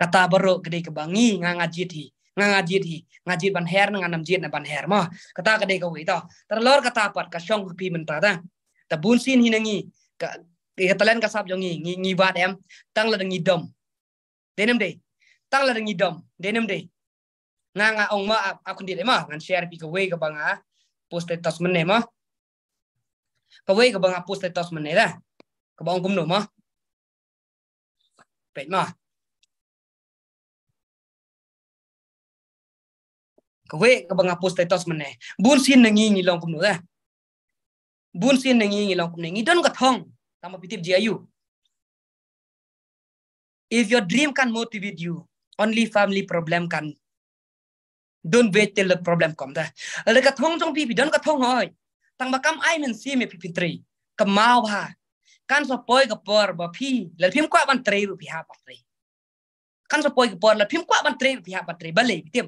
kata baro gede ke bangi nga ngaji thi nga ngaji thi ngaji ban her nga nam jit na ban her ma kata gede ka wei ta tar lor kata pat ka shong pi men ta da ta bun sin hinangi ka ka talen ka sab jongi ngi ngi wat em tang la ngi dom denem dei tang la ngi dom denem dei nga nga ong ma akun dit ma ngan share pi ka wei ka banga post tas men ma kawai ka bang hapus tos man nera ka bang kum no ma pet ma kawai ka bang hapus tetos man ne bun sin nangi ngi long kum no da bun sin nangi ngi long kum ngi don ka thong tama pitip ji ayu if your dream can motivate you only family problem can don't wait till the problem come da le ka thong chong pi pi don ka thong hoy tang bà cam ai mình xì mẹ mau ha kan so poi ka por ba phi la phim kwa ban tre ru pihak ba tre kan so poi ka por la phim kwa ban tre ru pihak ba tre ba le bitim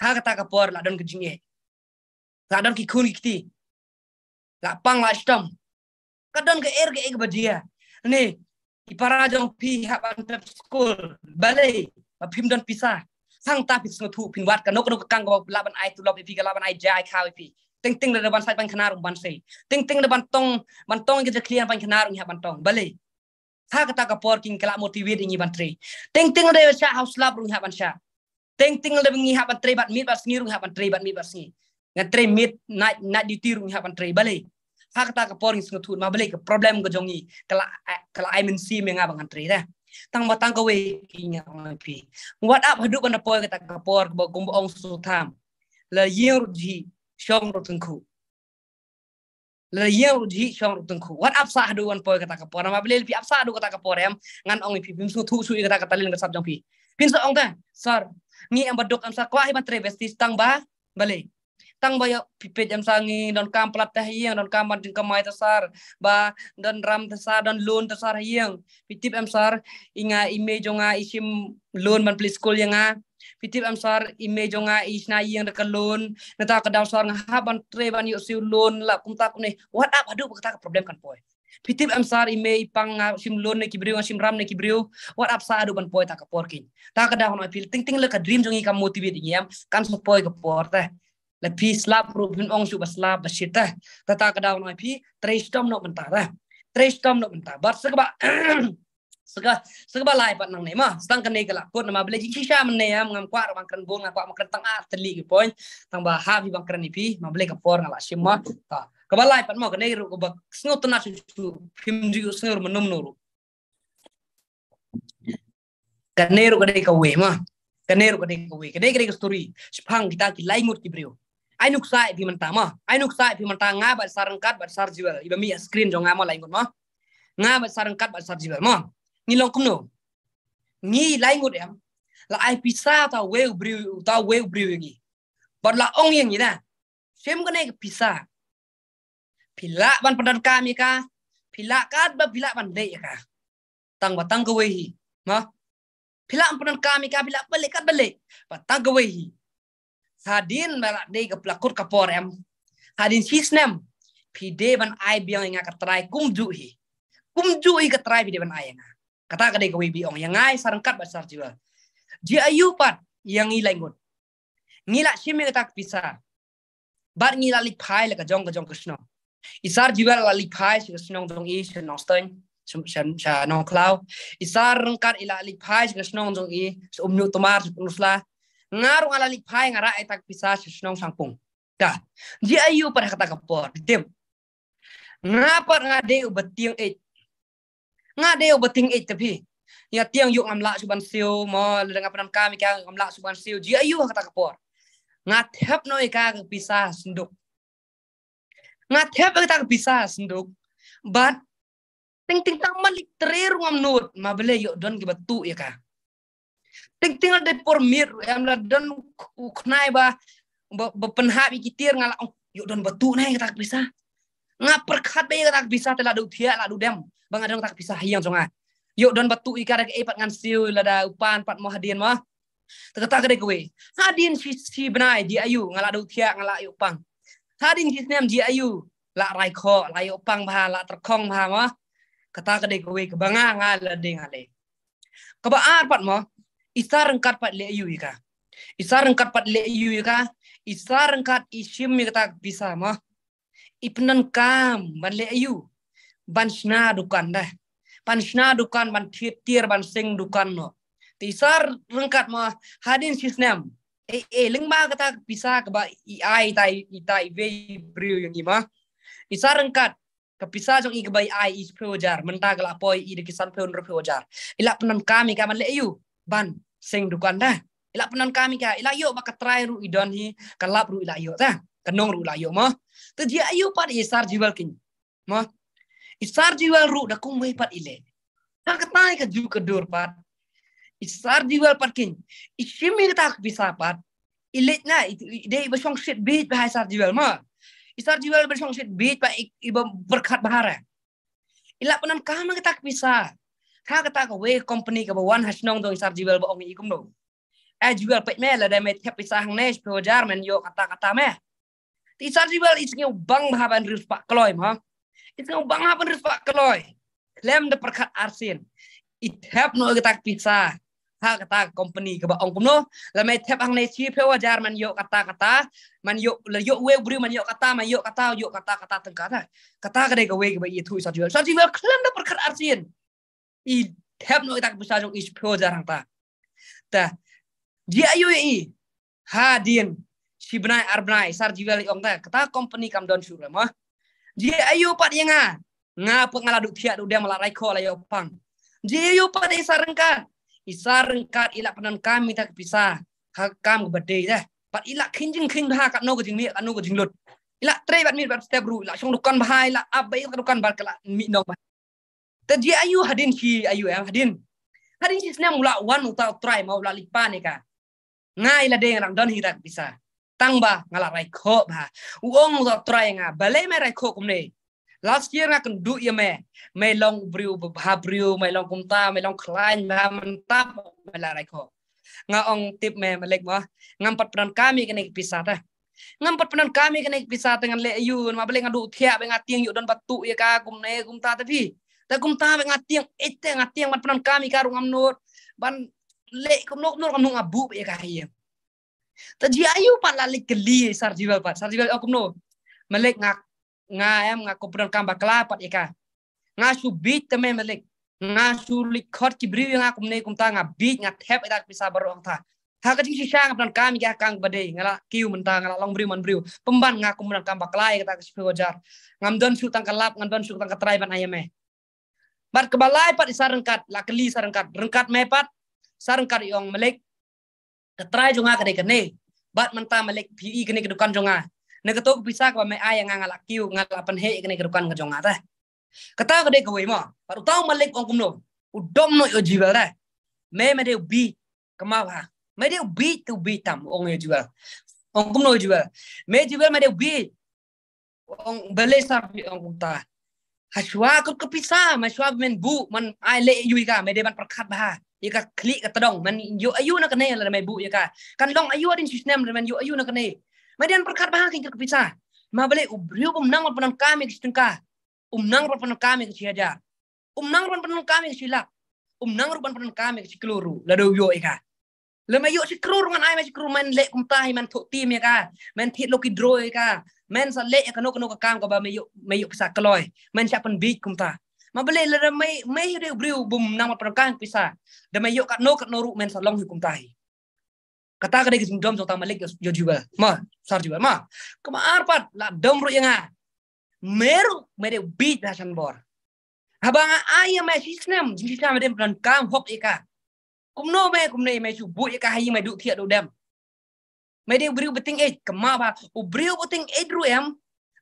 ha kata ke por la don ke jinge la don ki kun ki la pang la stom ka don ke er ke ek ba dia ya. ne i para jong pihak ban trap school ba le ba phim don pisah sang ta pis no thu pin wat ka nok nok kang go la ban ai tu lo pi ka la ban ai jai khawi pi ting ting le ban sai ban khanar ban sei ting ting le ban tong ban tong ge clear ban khanar nya ban tong bale tha kata ka por king kala motivate ngi ban tre ting ting le sha house lab rung ha ya, ban sha ting ting le ngi ha ya, ban tre ban mit bat ngi rung ha ya, ban tre ban mit bat ngi ngan tre mit na na duty rung ha ban tre bale tha kata ka por ngi sung thun ma bale ka problem ge jongi kala kala i mean see me nga ban tre da tang batang ka we king ngi pi what up hadu ban por kata ka por bo gom ong su tham la yin ji syong rutengku. Leriyang rudhi syong rutengku. Wat apsa adu wan poi kata kapor. Nama beli pi apsa adu kata kapor yang Ngan ong ipi bimsu tu sui kata kata lin kesab jong pi. Pin so ong ta. Sar. Ngi yang badok am sa kwa hi tang ba. Bale. Tang ba yo pipet am sa ngi don kam plat teh yang don kam ban jengka mai Ba don ram tesar don loan tesar yang. Pitip am sar inga image jonga isim loan man play school yang a pitip am sar image jonga isna yang de kalon nata kadam sar ngaha ban tre ban yu siu lon la tak ne what up adu kata problem kan poi pitip am sar ime ipang nga sim lon ne kibriu sim ram ne kibriu what up sa adu ban poi ta ka porkin ta kada hono pil ting ting le ka dream jongi ka motivate yam kan so poi ka por ta le pi slap ru bin ong su bas slap bas shita ta ta kada hono pi tre stom no mentara tre stom no mentara bat ba. sega sega lai pat nang nema sedang kene kala pot nama bele jiki sha mene ya mengam kwa bang kren bong kwa mangkren tang a ah, teli ki point tang ba ha bi bang kren ipi ma bele ka por ngala shima ta ka ba lai pat mo kene ru ko ba sngo tna chu chu phim ji sngo ru menom no kene ru kene ka we ma kene ru kene ka we kene kene story shphang kita ki lai ngur ki brio ai nuk sai bi man ta ma ai nuk sai bi man ta nga ba sarang kat ba sar iba mi screen jo ngama lai ngur ma nga ba sarang kat ba sar ma Ni long kuno ni ngi lai ngut em la ai pisa ta we brew ta we brew ngi ban la ong yang ni na sem ko nei pisa pila ban padan ka mi ka pila ka ba pila ban dei ka tang ba tang ko we hi ma pila padan ka mi ka pila balik ka balik ba tang ko we hi ba la dei ka plakot ka por em hadin nem pide ban ai biang nga ka trai kum ju hi kum ju hi ka trai pide ban ai nga kata ke kawi biong yang ngai sarangkat basar jiwa ayu pat yang ngila ingun ngila shime kata pisa bar ngila lik phai la ka jong ka jong krishna isar jiwa la lik phai shi krishna jong i shi nostan sa nong klau isar rangkat ila lik phai shi krishna jong i si umnu tomar shi ngarung ala lik phai ngara ai tak pisa shi krishna sangpung ta dia ayu pada kata kapor dem ngapa ngade ubatiang eh nga deo bating eight tapi ya tiang yuk ngamla suban siu mo ledang apa nam kami kang ngam suban siu ji ayu kata kapor nga thep no ika bisa senduk nga thep kita bisa senduk but ting ting tang malik teri ngam nut ma bele yuk don ki batu ya ka ting ting de por mir am la don knai ba ba ikitir ngala yuk don batu nai kita bisa nga perkhat be kata bisa telah dutia lah dudem dem bang ada tak bisa yang jonga ah. yuk don batu ika ke epat eh, ngan siu lada upan pat mo hadian mah Terkata kedai kowe. Hadin si si benai di ayu ngala do tiak ngala yuk pang. Hadin si nem di ayu lak rai ko la yuk pang bah la terkong bah mah. Kata kedai kowe kebanga ngal de ngale. Keba pat mah isar rengkat pat le ayu ika. isar rengkat pat le ayu ika. isar rengkat isim kata bisa mah. Ipnan kam ban le ayu ban dukan dah ban dukan ban thitir ban sing dukan no tisar rengkat ma hadin sistem eh eh lengma kata bisa ke i ai tai i tai ve briu yang ima isar rengkat kapisa jong i kebai ai i peojar menta gala poi i de kisan peon re peojar penan kami ka man le ban sing dukan dah ila penan kami kah ila yo baka try ru idon hi kalap ru ila yo ta kanong ru ila yo ma te dia ayu pat isar jibal kin ma Isar wal ru da kumai pat ile. Ta katai ka ju ka dur pat. Isar wal pat kin. Ishimi ta bisa pat. Ile na ide besong shit bit ba isar wal ma. Isarji ba besong shit bit pa iba berkat bahara. Eh. Ila penam kama ka tak bisa. Ka ka tak we company ka has hasnong dong isar wal ba ong ikum dong, Eh jual pet me la da me tep pisah nes pewajar men yo kata-kata me. Isar wal isngi bang bahaban rus pak kloim ha. Itu ngau bang apa nris pak keloy. Lem de perkat arsin. It help no kita pizza Ha kata company ke bang kumno. Lama it help ang nei chi pe jar man yo kata kata. Man yo le yo we beri man yo kata man yo kata yo kata kata tengkata. Kata kedai ke we ke bang itu satu. Satu wel klem de perkat arsin. I help no kita pizza jong is pe jar hang ta. Ta. Dia ayu e i. Ha din. Sibnai arbnai sar jiwel ong ta. Kata company kam don mah Ji ayu pat yang nga duk tiak dia malarai ko la pang. Ji ayu pat isa isarengkat ilak penan kami tak pisah hakam gebede dah pat ilak kinjing king dah kat no ke jing mi kat no jing lut ilak tre bat mi bat step ru ilak song dukan bahai ilak abai ilak dukan bat kelak mi nong bah. ta ayu hadin ki ayu ya hadin hadin ki sna mula wan utau try mau la lipa ne ka ngai deh yang don hirat pisah tang ba ngalak rai kho ba uong lo trai nga balai mai rai kho kum nei last year nga kan du ye me me long briu ba briu me long kum ta me long khlain ma man tap me la rai kho nga ong tip me me lek ma ngam pat pran kami kan ek pisa ta ngam pat pran kami kan ek pisa ta ngan le yu ma bale nga du thia be nga tiang yu don batu ye ka kum ne kum ta ta phi ta kum ta be nga tiang et te nga tiang mat pran kami ka rungam nur ban le kum nok nur kam nu ngabu ye ka ye Tadi ayu pak lalik geli sarjiwa pak Sarjiwa aku oh, no. Malik ngak ngam ngak kopron kamba kelapat ika. ngak subit teme melik ngak sulik khot ki bri nga kumne kumta nga bit ngak tep bisa bisa barong ta. Ha ka ji sha kami ya kang bade ngala kiu menta ngala long bri man briu. Pemban ngak kumran kamba kelai kata ke wajar Ngam don su tang kelap ngam don su tang keterai pan ayame. Eh. bar kebalai pak isa rengkat, lakeli sa rengkat, rengkat mepat, sarengkat yang iong melek, trai jonga kade kene bat menta malek pi kene ke dukan jonga ne ketok bisa ko me ay nga ngalak kiu ngal apan he kene ke dukan jonga ta kata kade ko ma par utau malek ong kumno udom no yo jibal ta me me de bi kama wa me de bi tu bi tam ong yo jibal ong kumno jibal me jibal me de bi ong belesa bi ong kumta Haswa ko kapisa, maswa men bu man ay le yui ka, may deban perkat bah. yaka klik ka tadong man yo ayu na kane la mai bu yaka kan long ayu din system man yo ayu na kane madian perkat bah kin kapisa ma bale ubriu bum nang panang kami kistengka um nang panang kami kisiaja um nang panang kami kisila um nang panang kami kisikloru la do yo ika le mai yo si kru ngan ai mai si kru man le kum tai man thuk ti me ka man thit loki dro ka man sa le ka no ka no ka kam ka ba mai yo mai yo pisa kloi man sa pan bi kum ta ma bele le mai mai reu breu bum nang ma perkang pisa da mai yo kat no kat no ru men salong hukum tai kata kada sum dom sota malik yo juga ma sar juga ma kama arpat la dom ru yanga meru mere bi da san bor habanga aya mai sistem sistem dem plan kam hok ika kum no me kum nei mai su bu ika hayi mai du thia do dem mai deu breu beting e kama ba u breu beting e ru em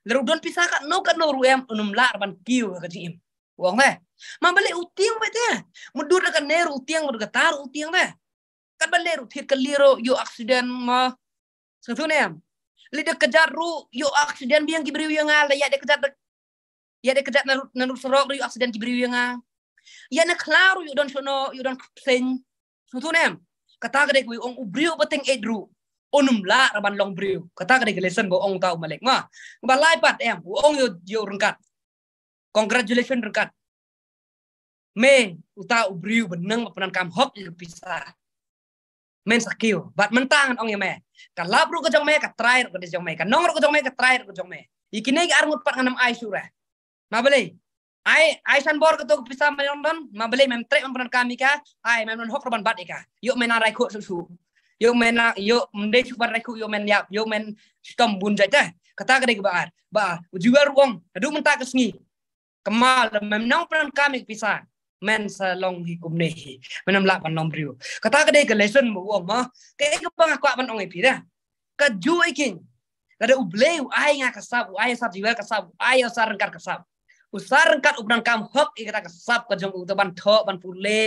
Lalu don pisah kat no kat no ru em unum lar ban kiu kerjim. jim wong ne eh? ma bale utiang ba te eh? mudur ka ner utiang mudur ka tar utiang ne eh? kan balik ruthir ka liro yo accident ma satu ne lida kejar ru yo accident biang kibriu yang ala ya dia kejar ya dia kejar na na serok, yo accident kibriu yang ala ya nak klaro yo don sono yo don sen satu ne kata kerja gue, ong ubriu penting edru onum lah raban long briu kata kerja lesson go ong tau malek ma balai pat em ong yo yo rengkat Congratulations rekan. Me uta ubriu benang penan kam Hok hop pisah. Men sakio, bat mentang ong ya Ka labru ko jong me ka trair ko jong me ka nongro ko jong me ka trair ko jong me. Ikine ki arngut pat nganam ai sura. Mabele. Ai ai san bor ko to pisah london, ma mabele mem trek mem penan kami ka, ai mem non hok roban bat ika. Yo menarai ko susu. Yo mena yo mde chubar reku yo men yap yo men stom bun jaita. Kata kade ke baar. Ba jual ruang. Adu ke kesngi kamal memang pran kami pisan men sa long hikum hi menam la ban nom riu kata ka dei ka lesson mo wo ma ke ka bang ka ban ong ipira e ka ju ikin e kada ubleu ai nga ka sab ai sab jiwa ka sab ai sar kar ka sab usar kat ubrang kam hok i kata ka sab ka jong u ban tho ban pule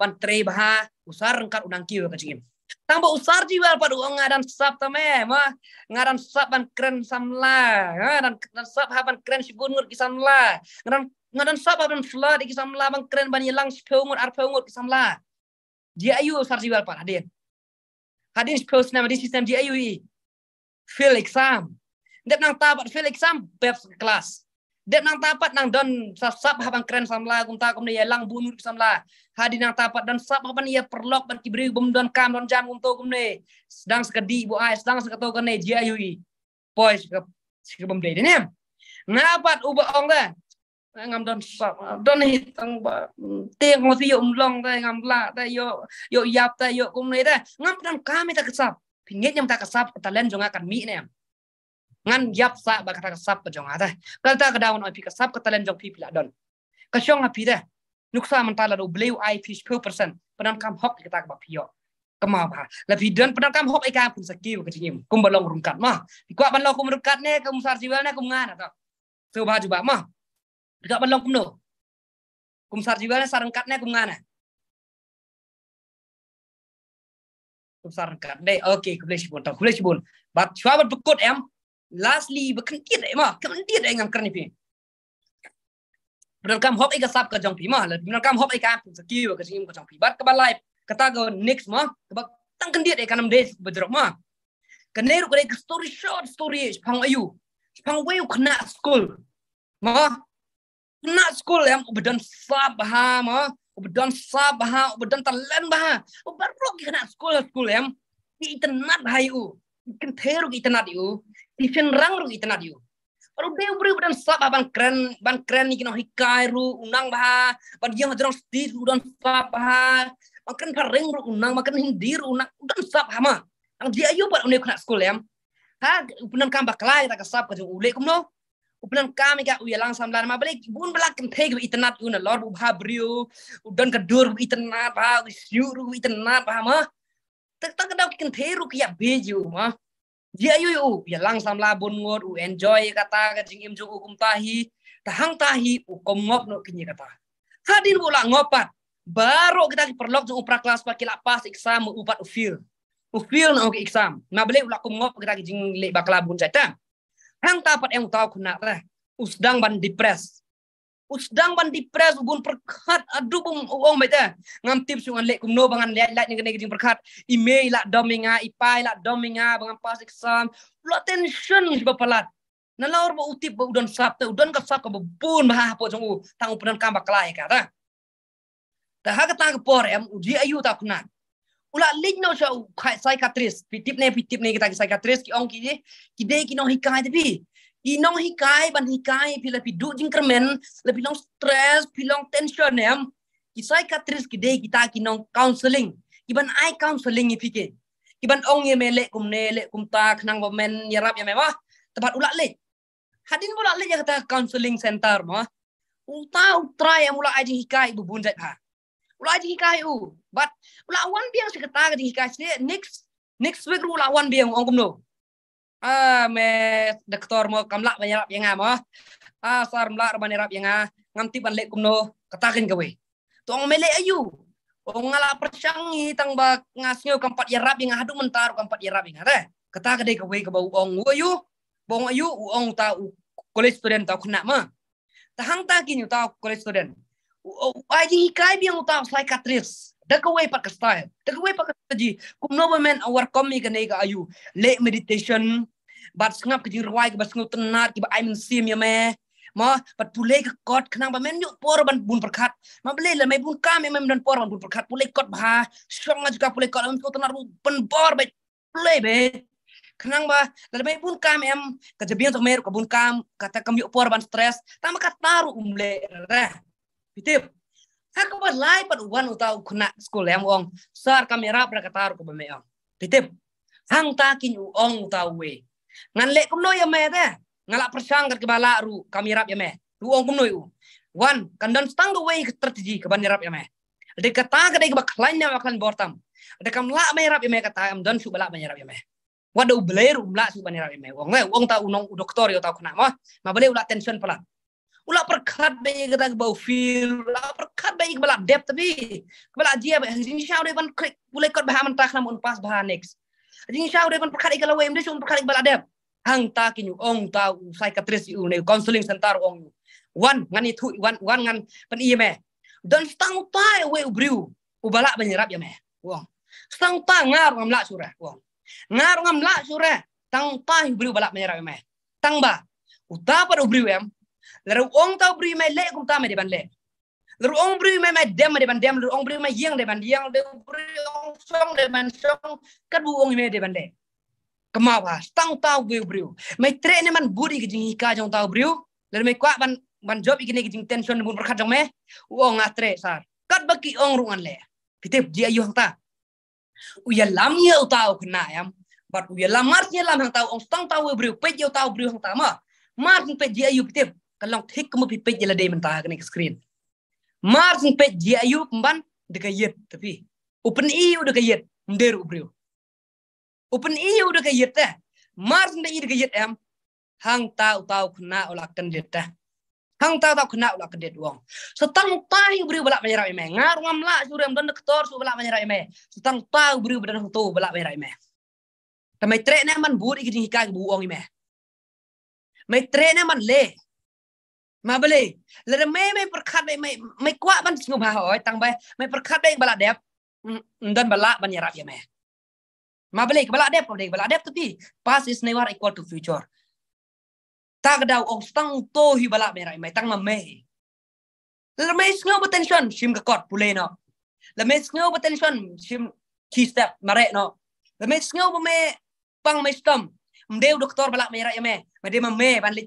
ban tre bah usar unang ka jing Tambah usar jiwa pada uang ngadan sab tame, mah ngadan sab ban keren samla, ngadan ngadan sab haban keren si bunur kisamla, ngadan ngadan sab haban flood di kisamla bang keren ban lang si pengur ar pengur kisamla. Dia ayu usar jiwa pada hadir. Hadir si pengur nama di sistem dia ayu i. Feel exam. dia nang tabat feel exam beb kelas. Dep nang tapat nang don sap sap habang keren samla kum ta kum ya lang bunur samla. Hadi nang tapat dan sap haban ya perlok ban kibri bum don kam don jam kum kum ne. Sedang sekedi bu ai sedang sekato kan ne jia yui. Poi sekap bum de ne. Ngapat uba ong da. Eh, ngam don sap don hitang ba tiang yo um long da ngam la da yo yo yap da yo kum ne da Ngam don kam ta kesap. Pingit nyam ta kesap ta len jonga kan mi ne ngan yap sa bakara sap pa jong ada kalta ka daun oi pika sap ka talen jong la don ka shong a pida nuksa man tala do blew ai fish per person panan kam hok kita ka ba ka ma ba la don panan kam hok ka pun sakil ka tinim kum balong kat ma kwa ban lo kum kat ne kum sar jiwal ne kum ngan ata so ba ju ba ma ikwa ban lo kum no kum sar jiwal ne sar kat ne kum ngan kum sar oke kum le sibun ta kum le sibun ba chwa ba em lastly ba kan mah, re ma kan ti re ngam karni pi hop ega sap ka jong pi ma la bran hop ega pu skill ka jing ka jong pi bat ka live kata go next mah. ka ba tang kan ti re kanam days ba drok ma ka story short story pang ayu pang wayu kena school mah kena school yang bedan sap ha mah bedan sap ha bedan talan ba ha bar blok school school yang ti itanat ha yu kan theru itanat yu tifin rang ru itna diu aru de ubri udan sab ban kren ban kren ikino hikai ru unang bah ban yang hadron sti dan sab bah ban kren par reng ru unang makan hindir unang udan sap hama ang dia ayu par unek nak sekolah ya, ha upunan kam baklai tak sap ka ule kumno upunan kam ga lang samlar ma balik bun balak kan theg itnat una lor bu udan ka dur itnat ba siu ru itnat ba ma tak tak dak kan theru beju ma dia yu yu oh, ya lang sam la u oh, enjoy kata kajing jing hukum oh, tahi tahang tahi u ngop no kinyi kata hadin bula ngopat baru kita perlok jung upra kelas pakai lapas u upat ufil ufil no ke iksam ma nah, bele ulak kum ngop kita jing le bakla bun hang tapat yang tau kunak ra usdang ban depres usdang ban di pres ugun perkat adu bum uong beta ngam tip sungan lek kum no bangan lek lek ngene gejing perkat email lah dominga ipai lah dominga bangan pas exam lo tension ngi bapalat na laur ba utip ba udan sap ta udan ka sak ba bun ba hapo jong u tang kan ba baklai ka ta ta ha ka tang por em uji ayu ta kunan ula lik no sha u khai psychiatrist pitip ne pitip ne kita psychiatrist ki ong ki ki de ki no hikai de bi inong hikai ban hikai pi lebih du jing kermen lebih long stress pi long tension em ya. kisai katris kide kita kinong counseling iban ai counseling ke iban ong ye mele kum ne le kum ta khnang bo men yarap ya, ya mewah Tepat ulak le hadin ulak le ya kata counseling center mah uta utra ya mula aji hikai bu bunjat ha ulak aji hikai u but ulak wan biang sekata aji hikai next next week ulak wan biang ong kum no a ah, me de mo kamla banyarap yarap yanga mo a ah, sar mla ba nerap yanga ngam ban kumno katakin gawe tong mele ayu ong ala percang hitang ba ngasnyo kampat yarap yang hadu mentar kampat yarap yang ada kata kedai gawe ke bau ong ayu bong ayu ong ta student ta kena ma tahang ta kinyu ta college student ai jing hikai biang ta sai katris Dakawai Pakistan, dakawai Pakistan ji kumno men our komi ka nei ka ayu le meditation bat sngap ka ji rwai ka tenat ki ba ai min sim ya me ma pat pulei ka kot khnang ba men yu por ban bun perkhat ma bele le mai bun kam ya men dan por ban bun perkhat pulei kot bah, song juga pulei kot am ko tenar ban bor ba pulei be kenang ba dari mai bun kam em kajabian to mer ka pun kam kata kami yu por ban stres tama ka taru umle ra pitip Haka ba lai pat wan utau kuna school yang wong sar kamera berkatar ko bame ang. Oh. Titip. Hang ta kin u ong utau we. Ngan le kumno ya me te. Ngala persang kat kibala ru kamera ya me. Ru ong kumno u. Wan kandan stang do we strategi ke banirap ya me. Ade kata kadai ke baklanya baklan bortam. Ade kam la me rap ya me ya, kata am don su bala me rap ya me. Wadau beleru mla su banirap ya me. Wong le wong ta u doktor yo ya, ta kuna ma. Ma beler ulah tension pala. Ula perkat kita ke bau fil, ula perkat ke belak dep tapi ke belak dia be ini saya udah pun krik boleh kot bahaman tak namun pas bahan next. Jing shau pun ban perkat ikala dia cuma shun perkat belak dep. Hang ta kinyu ong ta psychiatrist u ne counseling center ong. Wan ngan itu, wan wan ngan iya meh. Dan stang ta ya we briu ubalak banyerap ya meh, Wong. Stang ta ngar lak surah. Wong. Ngar lak surah. Tang ta ubriu balak banyerap ya meh, Tang ba. Uta pada briu em Lalu, ong tau bri mai le kum ta mai depan le. Lalu, ong bri mai mai dem mai depan dem, Lalu, ong bri mai yang depan yang, ler bri ong song depan song, kat bu ong mai depan le. Kemawa, tang tau beri bri. Mai tre ne man buri ke jing hika jong tau bri. Ler mai kwa ban ban job ikine ke jing tension bun berkat jong me. Ong atre sar. Kat baki ong rungan le. Pitep dia yuh ta. Uya lamnya utau kena ya. but uya lam mart ye ya lam hang ya tau ong tang tau beri. briu pe ye tau briu hang tama mart pe ye ayu pitep kalong thik kamu pipet jela day mentah kene screen mar sing pe ji ayu pemban deka yet tapi open i e udah yet nder ubrio. open i e udah yet teh mar sing i deka yet em hang tau tau kena ulak kendet teh hang tau tau kena ulak kendet wong setang tai ubrio balak menyerap ime ngar ngam la suri am don ketor su balak menyerap ime setang tau ubrio bedan tu balak menyerap ime Tapi tre ne man buri ikini hikang buong ime mai tre ne man le មកបលីលរមេមេប្រខាត់មេមេគួបានស្ងប់ហោយតាំងបែមេប្រខាត់ដេងបលាដេបមិនបលាបានយ៉ារ៉ាប់យ៉ាមេមកបលីបលាដេបបលីបលាដេបទៅពី past is never equal to future តាកដៅអងស្តង់តូហ៊ីបលាមេរ៉ៃមេតាំងមកមេលរមេស្ងប់ attention ឈឹមកកតពូលេណោលរមេស្ងប់ attention ឈឹម key step មករ៉េណោលរមេស្ងប់មេប៉ងមេស្ទំមដេវដុកទ័របលាមេរ៉ៃយ៉ាមេមដេវមេបានលិច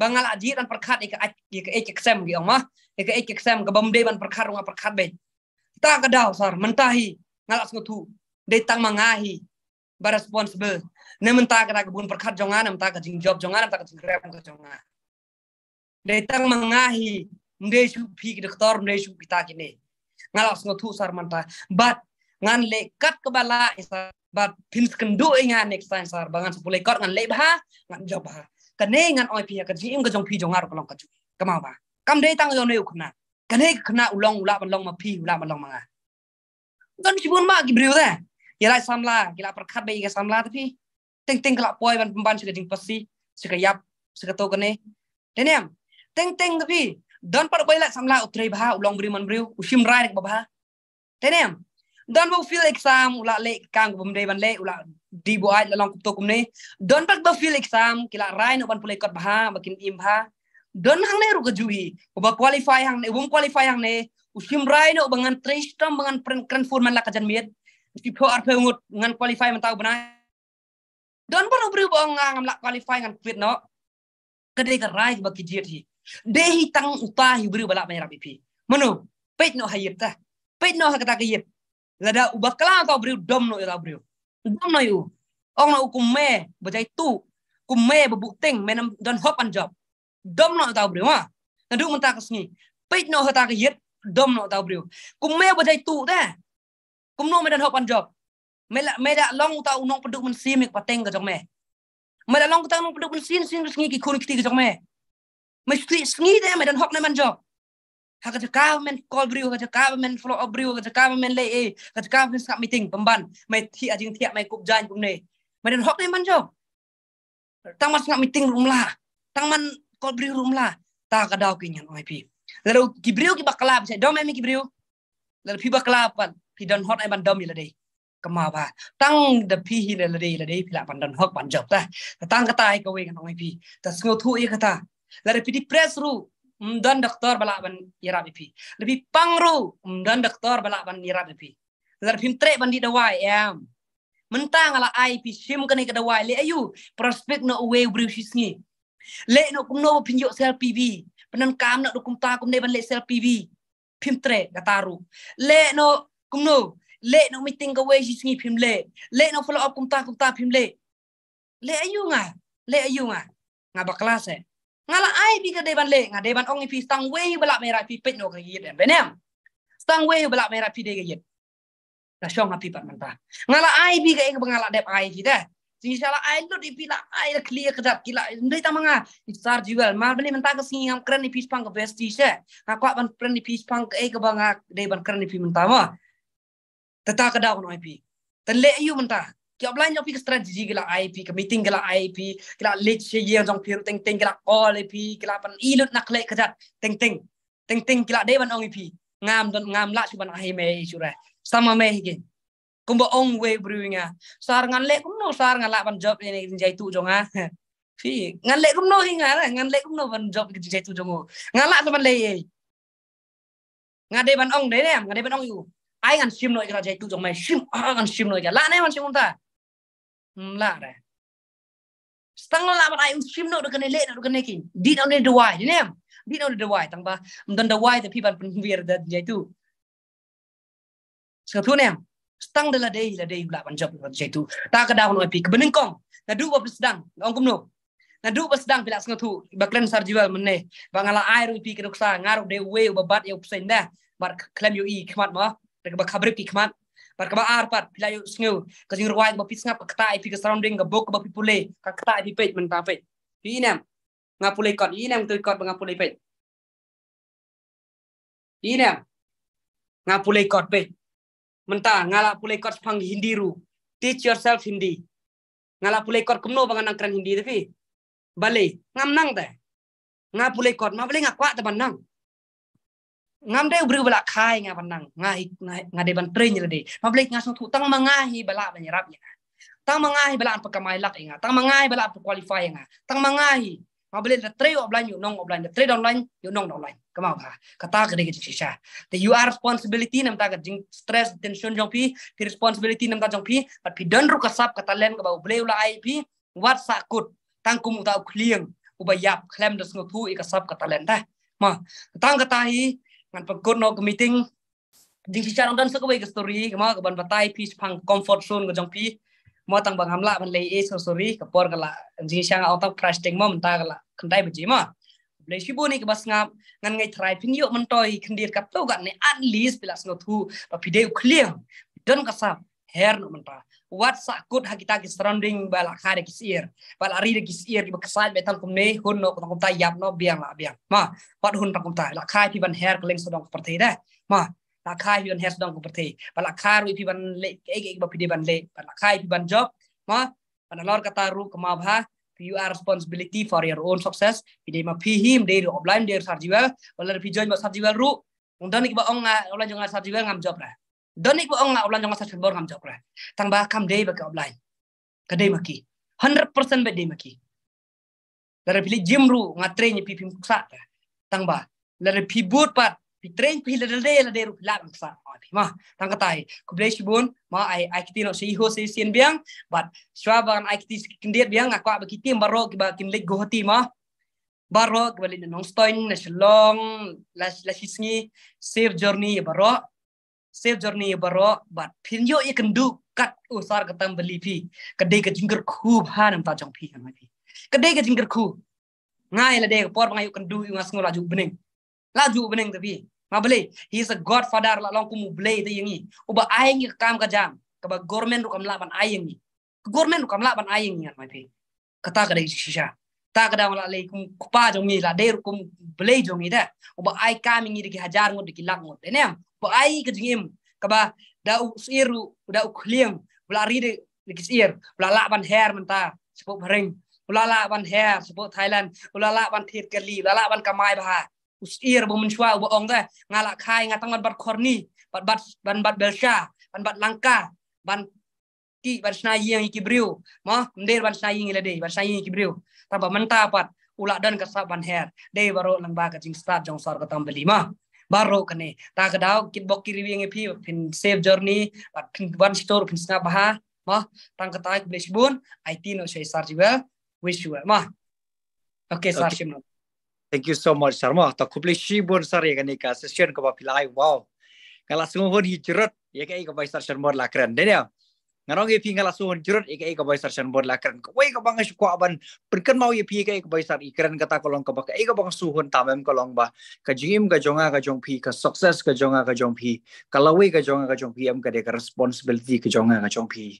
bangal ji dan perkat ika ika ika ksem gi ongma ika ika ksem ke bamde ban perkat runga perkat be ta ka daw sar mentahi ngalak sngutu de tang mangahi ba responsible ne menta ka ka kebun perkat jongan menta ka jing job jongan menta ka jing grab ka jongan de tang mangahi mde su phi ki doktor mde su kita ne ngalak sngutu sar menta bat ngan le kat ke bala isa bat pins ingan next time sar bangan sepulai kot ngan le bah ngan job bah kene ngan oi pia ka jim ka jong phi jong ar kolong ka ju kamau ba kam dei tang yo ne u khna kene khna ulong ula ban long ma phi ula ban long manga don jibun ma gi briu da ya lai samla gi la prakhat be ga samla ta phi ting ting kala poi ban ban sik ding pasi sik yap sik to kene tenem ting ting ta phi don par bai la samla utrei ba ulong bri man briu usim rai ba ba tenem don bu feel exam ula le kang bum dei ban le ula di bo ai long to kum don pak ba feel exam kila rai no ban pulai kot bha makin im ha don hang nei ru ke juhi ba qualify hang ne wong qualify hang ne usim rai no bangan tristam bangan pren fur la kajan jan miet ti pho ar pho ngot ngan qualify mentau tau bana don ban obru bo ngam la qualify ngan kwit no kedai ke rai ba ki jiet hi hi tang uta hi bru balak mai rap pi mano pet no hayet ta pet no kata ke yet lada ubak kala tau bru dom no ya tau bru dam yu ong nau kum me bo tu kum me teng menam don hop an job dom no tau bre wa na du mun ta kas peit no ha ta yet dom no tau bre kum me bo tu da kum no me hop an job me la da long tau nong peduk mun sim ik pateng ka jong me me da long tau nong peduk mun sin sin ngi ki khun ki ka jong me me stri sni da me hop na man job ถ้าก็จะกล้าวมันกอลบริวก็จะกล้าวมันฟลอออบริวก็จะกล้าวมันเลยเอก็จะกล้าวมันสักมีติงปัมบันไม่ที่อาจิงเทียไม่กุบจานกุมเนยไม่เดินฮอกในมันจบตั้งมันสักมีติงรุมละตั้งมันกอลบริวรุมละตากระดาวกินยันไอพีแล้วกิบริวกิบักลาบใช่ดอมไม่มีกิบริวแล้วพี่บักลาบปันพี่ดอนฮอกในบันดอมอยู่ละเดยก็มาว่าตั้งเดพี่ฮีลเลย์ละเลย์พี่ละบันดอนฮอกบันจบแต่ตั้งก็ตายก็เวกันไอพีแต่สกุลทูเอกตาแล้วพี่ดิเพรสรู้ umdan doktor balak ban irab ipi lebih pangru umdan doktor balak ban irab ipi dar pim tre ban di dawai em mentang ala ai pi sim kene ke dawai le ayu prospect no away brushis ni le no kum no pinjo sel pv penan kam no kum ta kum ne ban le sel pv pim tre gataru le no kum no le no meeting ke way jis ni pim le le no follow up kum ta kum ta pim le le ayu nga le ayu nga ngabak kelas eh ngala ai bi ke deban le nga deban ong pi stang we bala mera pi pet no ke yit en benem stang we bala mera pi de ke yit la shong na pi pat man ta ngala ai pi ke ngala dep ai ki sing sala ai lo di pila ai la clear kedap kila ndai tamanga sar jual mal bani menta ke singam keren ni pang ke best tisa ka kwa ban keren ni pang ke ke banga de ban keren ni pi menta ma tata kedau no pi tele yu menta kiap lain jauh pi ke strategi gila IP ke meeting gila IP gila lead sih yang jauh pi teng teng gila call e IP gila pan ilut nak lek kerja teng teng teng teng gila deh pan ong IP ngam don ngam lah cuma nak hime sura sama meh gini kumbo ong we brewingnya sar ngan lek kumno sar ngan lah pan job ini e jadi tu jonga fi ngan lek kumno hinga lah ngan lek kumno pan job ini e jadi tu jongo ngan lah cuma lek ngan deh pan ong deh deh ngan deh pan ong itu ai ngan sim noi kerja jadi tu jongo sim ah ngan sim noi kerja lah neh pan sim ta la re stang la ba ai stream no de kane le no kane ki di nem, de wai ne di no de wai tang ba mdan de wai te pi ban tu sa tu ne stang de la de la de la ban job tu ta ka kong na apa sedang ong no na du sedang pilak sanga tu ba kren sar jiwal menne ba ngala ai ru pi ke ruksa bat yo ya, psen da bar klem yo i khmat ma de ba par kaba ar pat pila yo sngu ka jing ruai ba pis ngap ka ta ipi ka surrounding ka bok ba pi pule ka ta ipi pe men ta pe pi nam nga pule kot i nam tu kot ba nga pule pe i nam nga pule kot pe menta ngala pule kot phang hindi ru teach yourself hindi ngala pule kot kumno ba nang kran hindi tapi pi bale ngam nang de nga pule kot ma bale nga kwa ta ban nang ngam deh ubri balak kai ngah panang ngah ngah deh train nyer deh, public ngah sungtu tang mangai balak banyarap ya tang mangai balak kamai lak inga e tang mangai balak qualify inga e tang mangai mabeli the trade online yuk nong online the trade online yuk nong online kamau ha kata kita sih shisha the you are responsibility nam tak kerja stress tension jong pi the responsibility nam tak jong pi but pi don ru kasap kata lain ka ba ubli ip what sakut tang kumutau kliang ubayap klem das ikasap kata lain dah ma tang kata hi ngan pekut no ke meeting ding si charong dan sekwe ke story kema ke ban batai pi pang comfort zone ke jong pi mo tang bang hamla ban lei e so story ke por kala jing siang au tang price teng mo menta kala kendai beji ma blei si boni ke bas ngap ngan ngai try pin yo mentoi kendir kap to gan ne at least bilas no thu pa pide clear don kasap her no mentra wat sakut hakita ki surrounding bala khare ki sir bala ri ki sir ki kasaj betan kum ne hun no ko ta yap no biang la biang ma pat hun kum ta la khai pi ban her kleng sodong perthe da ma la khai her sodong perthe bala khar pi ban le ek ek ba pi ban le bala khai pi ban job ma bana lor kata ru kama bha you are responsibility for your own success de ma pi him de ro blind de sarjiwa bala pi join ba sarjiwa ru undan ki ba ong la jonga sarjiwa ngam job lah doni ko onga ulan jonga sat bor kam jokra tang ba kam dei ba ka oblai ka dei maki 100% ba dei maki lare pili jimru nga train pipim kusa ta. tang ba lare pi bur pat pi train pi lare de dei ru la kusa. ma tang katai ku blei shi bun ma ai ai kiti no si ho shi en biang bat shwa ban ai kiti diet biang akwa ba kiti ro ki ba kin lek go hoti ma baro ki ba nong stoin na long la la safe journey baro save journey ya, baro but pin yo ye ya, kendu kat usar oh, ketam beli pi kede ke jingger ku ha nam ta jong phi hang pi ya, kede ke jingger ku ngai la de por ngai kendu yu ngas ngola ju bening la ju bening tapi ma beli he is a godfather la long mu beli de yingi uba ai ngi kam ka jam ka ba government rukam la ban aing ni government rukam la ban aing ni mai pi kata kade shisha Tak la lei kum kupa jong mi la der kum blei jong ida oba ai kami ngi gi hajar ngod gi lang ngod ne ba ai ke kaba da u siru da u kliem bla ri de gi sir bla la ban her menta sepo bering bla la ban her sepo thailand bla la ban thir ke li bla la ban kamai ba u sir bo mun shwa u ong da ngala khai ngatang bat korni, bat bat ban bat belsha ban bat langka ban ki ban snai yang ki briu ma mder ban snai yang ile de ban snai yang ki taba menta pat dan ka sa ban her de baro lang ba start jong sar ka tam belima baro kane ta ka daw kit bok ki riwi nge phi save journey pat phin ban store phin sna ba ma tang ka ta bless bun ai tino sei sar jiwa wish you ma oke sar shim Thank you so much, Sarma. Tak kuplay shibun sar ya kene ikan session kau pilai. Wow, kalau semua pun hijrot ya kan ikan bayi sar Sarma lah keren. Denya, ngarong ipi ngala suhun jurut ika ike baisar shan bor lakran ko wei ko bang aban perken mau ipi pi ika ike sar ikren kata kolong ko baka ika bang suhun tamem kolong ba ka jingim ka jonga ka jong pi ka sukses ka jonga ka jong pi ka lawi ka jonga ka jong pi am ka deka responsibility ka jonga ka jong pi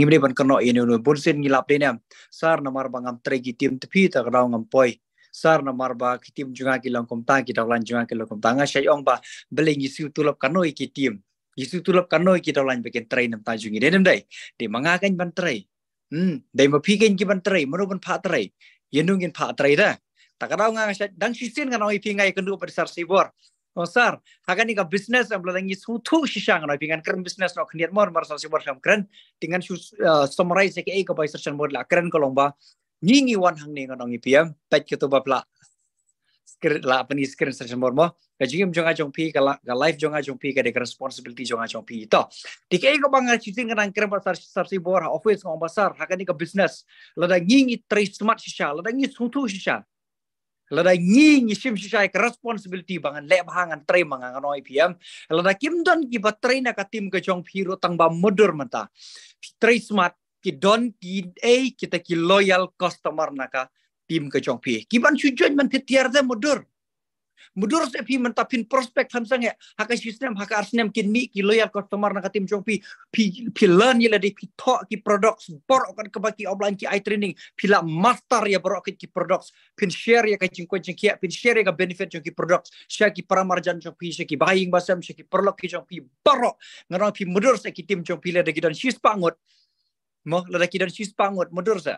ngimre ban kano nu no bursin ngilap de nam sar namar bangam tregi tim tepi ta raung am poi sar na marba tim junga ki kom ta ki lang junga ki kom ta nga shai ong ba beling isu tulap kanoi ki tim Yesu tulap kanoi kita lain bikin tray nam tajungi nam dai. Di kan ban tray. Hmm, dai mapikin ki ban tray, merupan pa tray. Yenungin pa tray dah. Takadau nga ngasya, dang sisin kan pi pingai kendu pada oh, sar sibor. O sar, hakan ni ka business am bladang ni sutu noi pi ngan keren business no khniat mor mar sar sibor sam keren. Tingan su eh, summarize ke ei ka bai sar chan bor la keren kolomba. Nyingi wan hang ni ngonong ipiam, to ba bapla la apni screen sa chambor mo ka jigim jonga jongpi ka ka life jonga pi ka de responsibility jonga pi to ego bang bangar chitin kan angkrim pasar sar si bor office ngom basar ha ka business la da ngi ngi tre smart shisha la da ngi suntu shisha la da ngi ngi shim sha, ka responsibility bangan le an tre oi pi am la da kim don ki ba tre na ka tim ka pi ro tang ba murder mata tre smart ki don ki ei kita ki loyal customer naka tim ke chong pi kiban chu join man thetiar da mudur mudur se pi man tapin prospect tham sang e. ka system ka arsnem kin mi ki loyal customer na ka tim chong pi pi pi learn yela de pi tho ki products bor kan ka baki online ki i training pi la master ya bor ki products pin share ya ka ching ki pin share ya ka benefit chong ki products share ki paramarjan chong pi share ki buying basam share ki perlok ki chong pi bor ngarang pi mudur se ki tim chong pi la de ki don shis pangot mo la de ki don shis pangot mudur se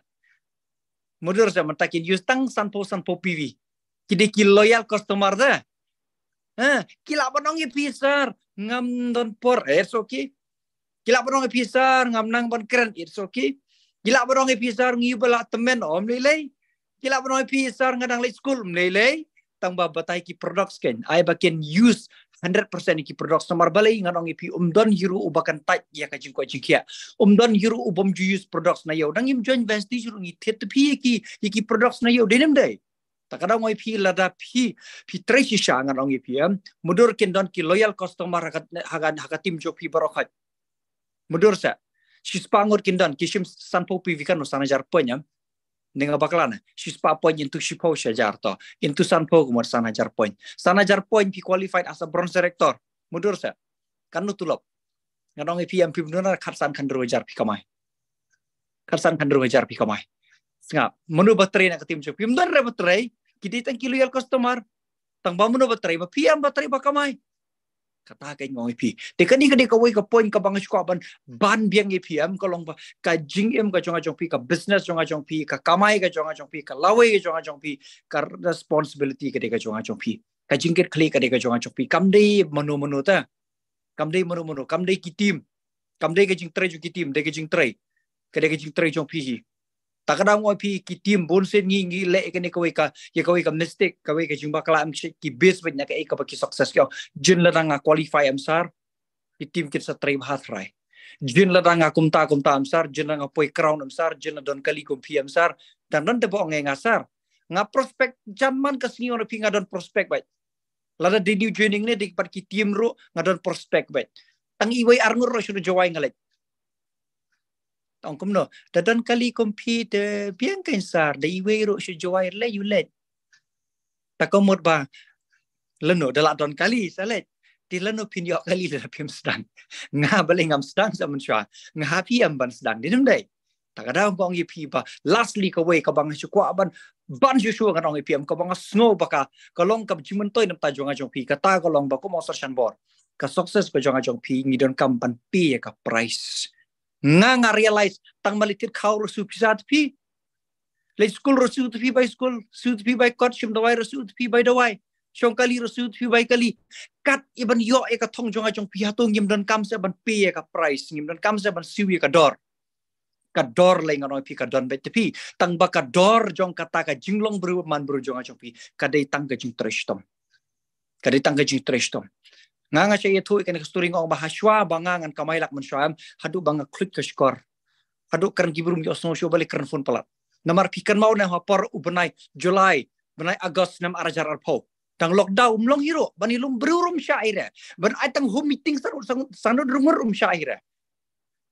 mudur ma takin yustang sanpo sanpo pivi kide ki loyal customer da ha kila bonong pisar ngam don por it's eh, okay kila bonong pisar ngam nang bon keren it's eh, okay kila bonong pisar ngi bala temen om lele kila bonong pisar ngadang le school lele tang ba batai ki products ken ai bakin use 100% iki produk samar balai nganong ipi umdon hiru ubakan tight ya ka jingko ya umdon hiru ubom juyus produk na yau dang im join vesti yuru ngi thet pi iki iki produk na yau denem dai takada ngoi phi lada pi phi trechi ngan anong ipi am mudur kendon ki loyal customer hagat hagan hagatim jo pi barokhat mudur sa spangur kendor kishim sanpo pi vikan usana jar ninga baklana shispa point into shipo shajarto into sanpo kumar sanajar point sanajar point ki qualified as a bronze director mudur sa kanu tulop ngadong e pm pim dona karsan khandru jar karsan Karsan khandru jar kamai singa menu baterai na ketim chuk pim don re baterai kidi tang kilu customer tang ba menu baterai ba pm baterai ba kamai កតាកេងងយភីតិកនេះកនេះកវីកពុញកបងឆ្កបនបានបៀងយភីអមកឡងកាជីងអមកចងចងភីកបិសនេសចងចងភីកកម៉ៃកចងចងភីកឡាវីចងចងភីករេសប៉នស៊ីបលីធីកនេះកចងចងភីកាជីងកេតក្លីកនេះកចងចងភីកំដីមនុមនុតកំដីមនុមនុកំដីគីទីមកំដីកជីងត្រៃជគីទីមដីកជីងត្រៃកដីកជីងត្រៃជងភី takadam oi pi ki tim bon se ngi ngi le ke kawika kawai ka ye kawai ka mistake kawai ka jumba kala am ki base bet na ka ek ki success kyo jin la nga qualify am sar ki tim ki sa trai bhat rai jin la nga kumta kumta am sar jin la nga poi crown am sar jin la don kali kum pi am sar dan nan de bo nge nga sar nga prospect jaman ka singi ora phi nga don prospect bai lada di new training ne di par ki tim ro nga don prospect bai tang iwai arngur ro shuru jawai ngalek ต้องกุมโนแต่ตอนกาลีคอมพีเตเพียงกันสารได้เวโรชจวายเลยอยู่เลยแต่ก็หมดบ่าเลนโนดลาตอนกาลีสเลยที่เลนโนพินยอกกาลีเลยพิมสดังงาบลิงอัมสดังสัมมัญชัวงาพี่อัมบันสดังดิ้นได้แต่ก็ได้บองยีพีบ่าล่าสุดก็เวก็บังชุกว่าบันบันชุชัวกันองยีพีอัมก็บังสโนว์ปะกะก็ลงกับจิมันโต้ยน้ำตาจงอาจงพีก็ตาก็ลงบ่ก็มอสเซชันบอร์ก็สักเซสก็จงอาจงพีงี้โดนกำบันปีกับไพรซ์ nga nga realize tang malitir kau ro su phi phi le school ro su phi by school su phi by kot shim dawai ro su phi by dawai shong kali ro su phi by kali kat iban yo e ka thong jonga jong phi hatong ngim dan kam se ban pi e ka price ngim dan kam se ban siu e ka dor ka dor le pi ka don bet pi tang ba ka dor jong kata ka jinglong bru man jong jonga jong pi ka dei tang ka jing tom ka dei tang ka jing tom nga nga siya itu ikan kasturi ngong bahaswa banga ngan kamailak mensuam hadu banga klik click skor hadu karan gibrum yo sno sho balik kan phone palat namar pikan mau na hapor ubenai july banai August nam arajar arpo tang lockdown umlong hiro bani lum berurum syaira ban tang home meeting san sanu rumur um shaire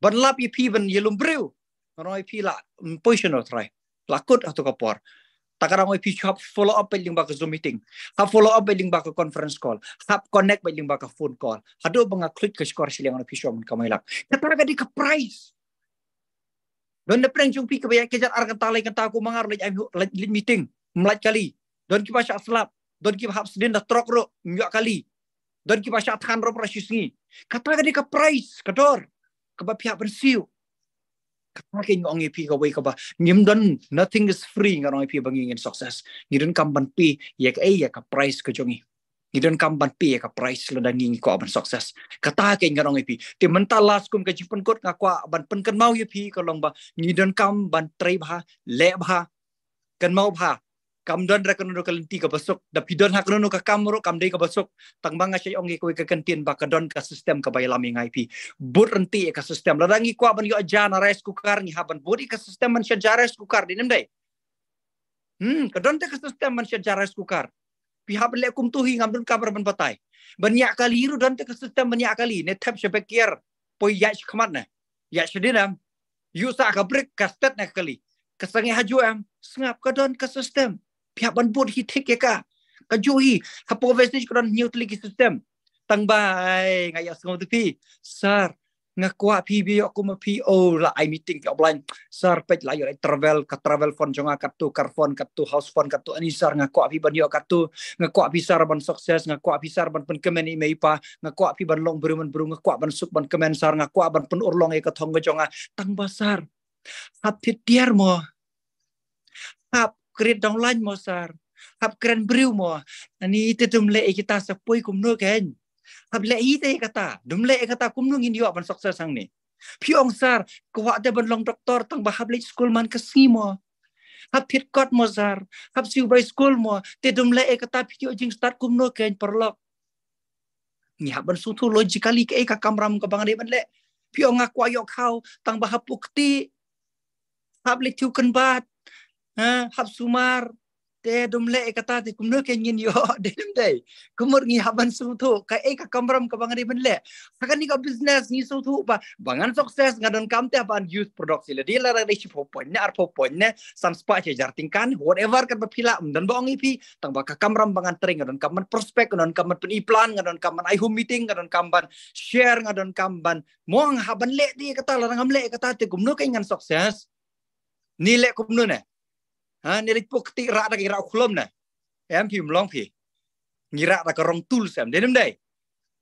ban lap ipi ban yelum brew noroi pi la um position otrai lakut atau kapor takarang oi pichu hap follow up beling baka zoom meeting hab follow up beling baka conference call hab connect beling baka phone call hado banga click ke skor silang oi pichu amun kamailak katara gadi ke price don de preng jung pi ke baya kejar ar kata lai kata aku mangar lai lai meeting melat kali don ki pasha slap don ki hap sedin dah trok ro nyak kali don ki pasha than ro prasis katara gadi ke price kedor ke pihak bersiu kakin ngi pi ka wai ka ba ngim dan nothing is free nga ngi ipi banging in success kam kamban pi yek ei ye ka price ka jongi kam ban pi ye ka price lo dan ngi ko aban success kata ke nga ong ipi ti menta last kum ka kot nga kwa ban pen kan mau pi ka long ba kam ban trai ba le ba kan mau ba kamdon rakano no kalenti ka basok da pidon hakno no ka kamro kamdei ka basok tangbanga kowe ongi ko ka kantin ba ka don ka sistem ka lami ngai pi bur enti e ka sistem la rangi ko aban yo ajana rice ni haban Buri ka sistem man sha rice kukar dinem dai hmm ka don ka sistem man sha rice kukar pi hab le kum tuhi ngam don ban patai banyak kali ru don ka sistem banyak kali ne tap bekier poi yach khamat na yach dinam yusa ka break kastet na kali Kesengih haju am sengap ka don sistem ban bot hi hitik ka ka jo hi ka province ni kron new tlik system tang bai ngai yas song pi sar ngakwa kwa phi bi ko ma phi o oh, la i meeting ki offline sar pet la yo travel ka travel phone jonga ah, kat tu car phone kat tu house phone kat tu ani sar ngakwa phi ban yo kat tu ngakwa kwa phi sar ban success ngakwa kwa phi sar ban pen kemen i mei pa ngakwa ban long beru men beru ngakwa ban suk ban kemen sar ngakwa ban pen ya e ka thong ga jonga ah. tang ba sar hat pit tiar mo upgrade dong lain mo sar upgrade briu mo ani ite dum le e kita sepoi kumno ken hab le ite e kata dum le e kata kumno ngin yo ban sukses sang ni piong sar kua ada ban doktor tang bahab le school man kesni mo hab pit kot mo sar hab siu bai school mo te dum le kata pio jing start kum kumno ken perlok ni hab ban tu logically ke ka kamram ka bang ban le pio ngak kwa yok kau tang bahab bukti hab le tiu kan bat hab sumar te dumle ekata ti kumno ke ngin yo dum dai kumur ngi haban su tho ka e ka kamram ka bangari ban le ka ni ka business ni su tho ba bangan sukses ngadon kam te ban youth product di la lara ni chipo point ne arpo point ne sam spa che jarting kan whatever kan um dan bong ipi tang ba ka kamram bangan ngadon kam man prospect ngadan kaman peni plan kam man i home meeting ngadon kam ban share ngadon ban kamban mong haban le di e kata la ngam le e kata te kumno ke ngan success ni le kumno ne nirik pukti ra da gira na em phim long phi ngira da ka rong tul sam denem dai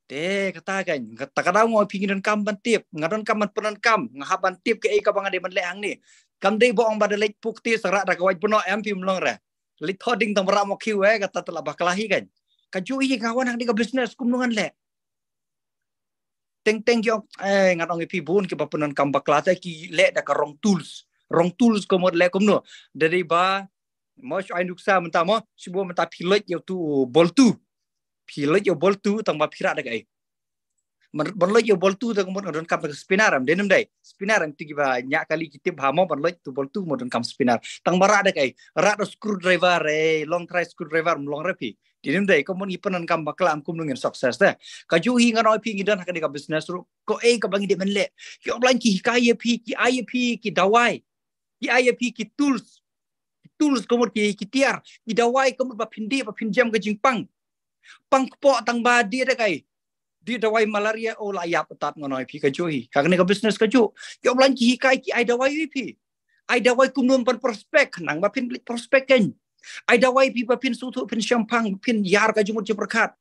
te kata kan kata kada ngoi phi kam ban tiep ngadon kam ban penon kam ban tiep ke ei ka bangade ban le ang ni kam dei boong ba da ti pukti sara da ka waj peno em phim long ra lek ra mo kata telah baklahi kan kaju i kawan ang di ka business kum nungan le teng teng yo eh ngadong phi bun ke ba kam baklata ki le da ka rong tools rong tool ko mod le kom no de de ba mo shu ai nuksa menta mo shu bo menta pilot yo tu boltu pilot yo boltu tang ba phira de ai berlek yo boltu tang mo ron kap spinner am denem dai spinner am tigi ba nya kali kitip ba mo berlek tu boltu mo ron kap spinner tang bara de ai ra do screwdriver re eh, long try screwdriver mo long repi denem dai ko mo ni penan kam ba kelam kum dengan sukses de ka ju hi ngan oi pi ngi dan ka de ka business ko ai ka eh, bangi de men le yo blanki kai ye pi ki ai ye pi ki dawai i aya pi ki tools tools komot ki ki tiar i dawai komot ba pindi ba pinjam ka jingpang pang po tang ba di da kai di dawai malaria o la yap tat ngonoi pi ka joi ka ne ka business ka jo yo blan ki kai ki ai dawai pi ai dawai kumnum pan prospect nang ba pin prospect ken ai dawai pi ba pin su thu pin champang pin yar ka ji perkat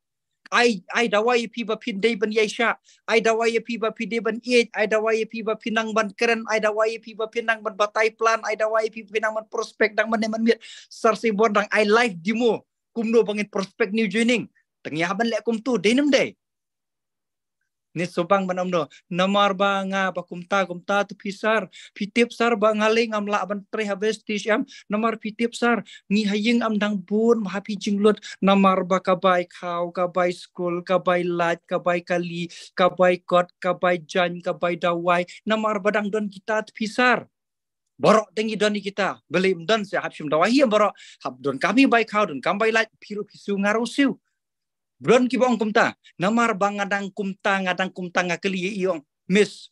ai ai dawai pi ba pin dei ban yesha ai dawai pi ba pi dei ban ye ai dawai pi ba pinang ban keren ai dawai pi ba pinang ban batai plan ai dawai pi pinang ban prospek dang ban man miet sar si bon dang ai life demo kumno bangin prospek new joining tengya ban le kum tu denum dei ni subang ban amno namar ba nga ba kumta kumta tu pisar pitip sar ba ngaling am la ban tre habes ti sham namar pitip sar ni hayeng am dang bun ma hapi jinglot namar ba ka bai khaw ka bai school ka bai lat ka bai kali ka bai kot ka bai jan ka bai dawai namar ba dang don kita tu pisar Borok tinggi don kita. Beli don saya hapsim dawai yang borok. Hap don kami bai khaw don kami bai lat. Piru pisu ngarusiu. siu. Bron ki bong kumta. Namar ngadang kumta ngadang kumta ngakeli iong. Miss.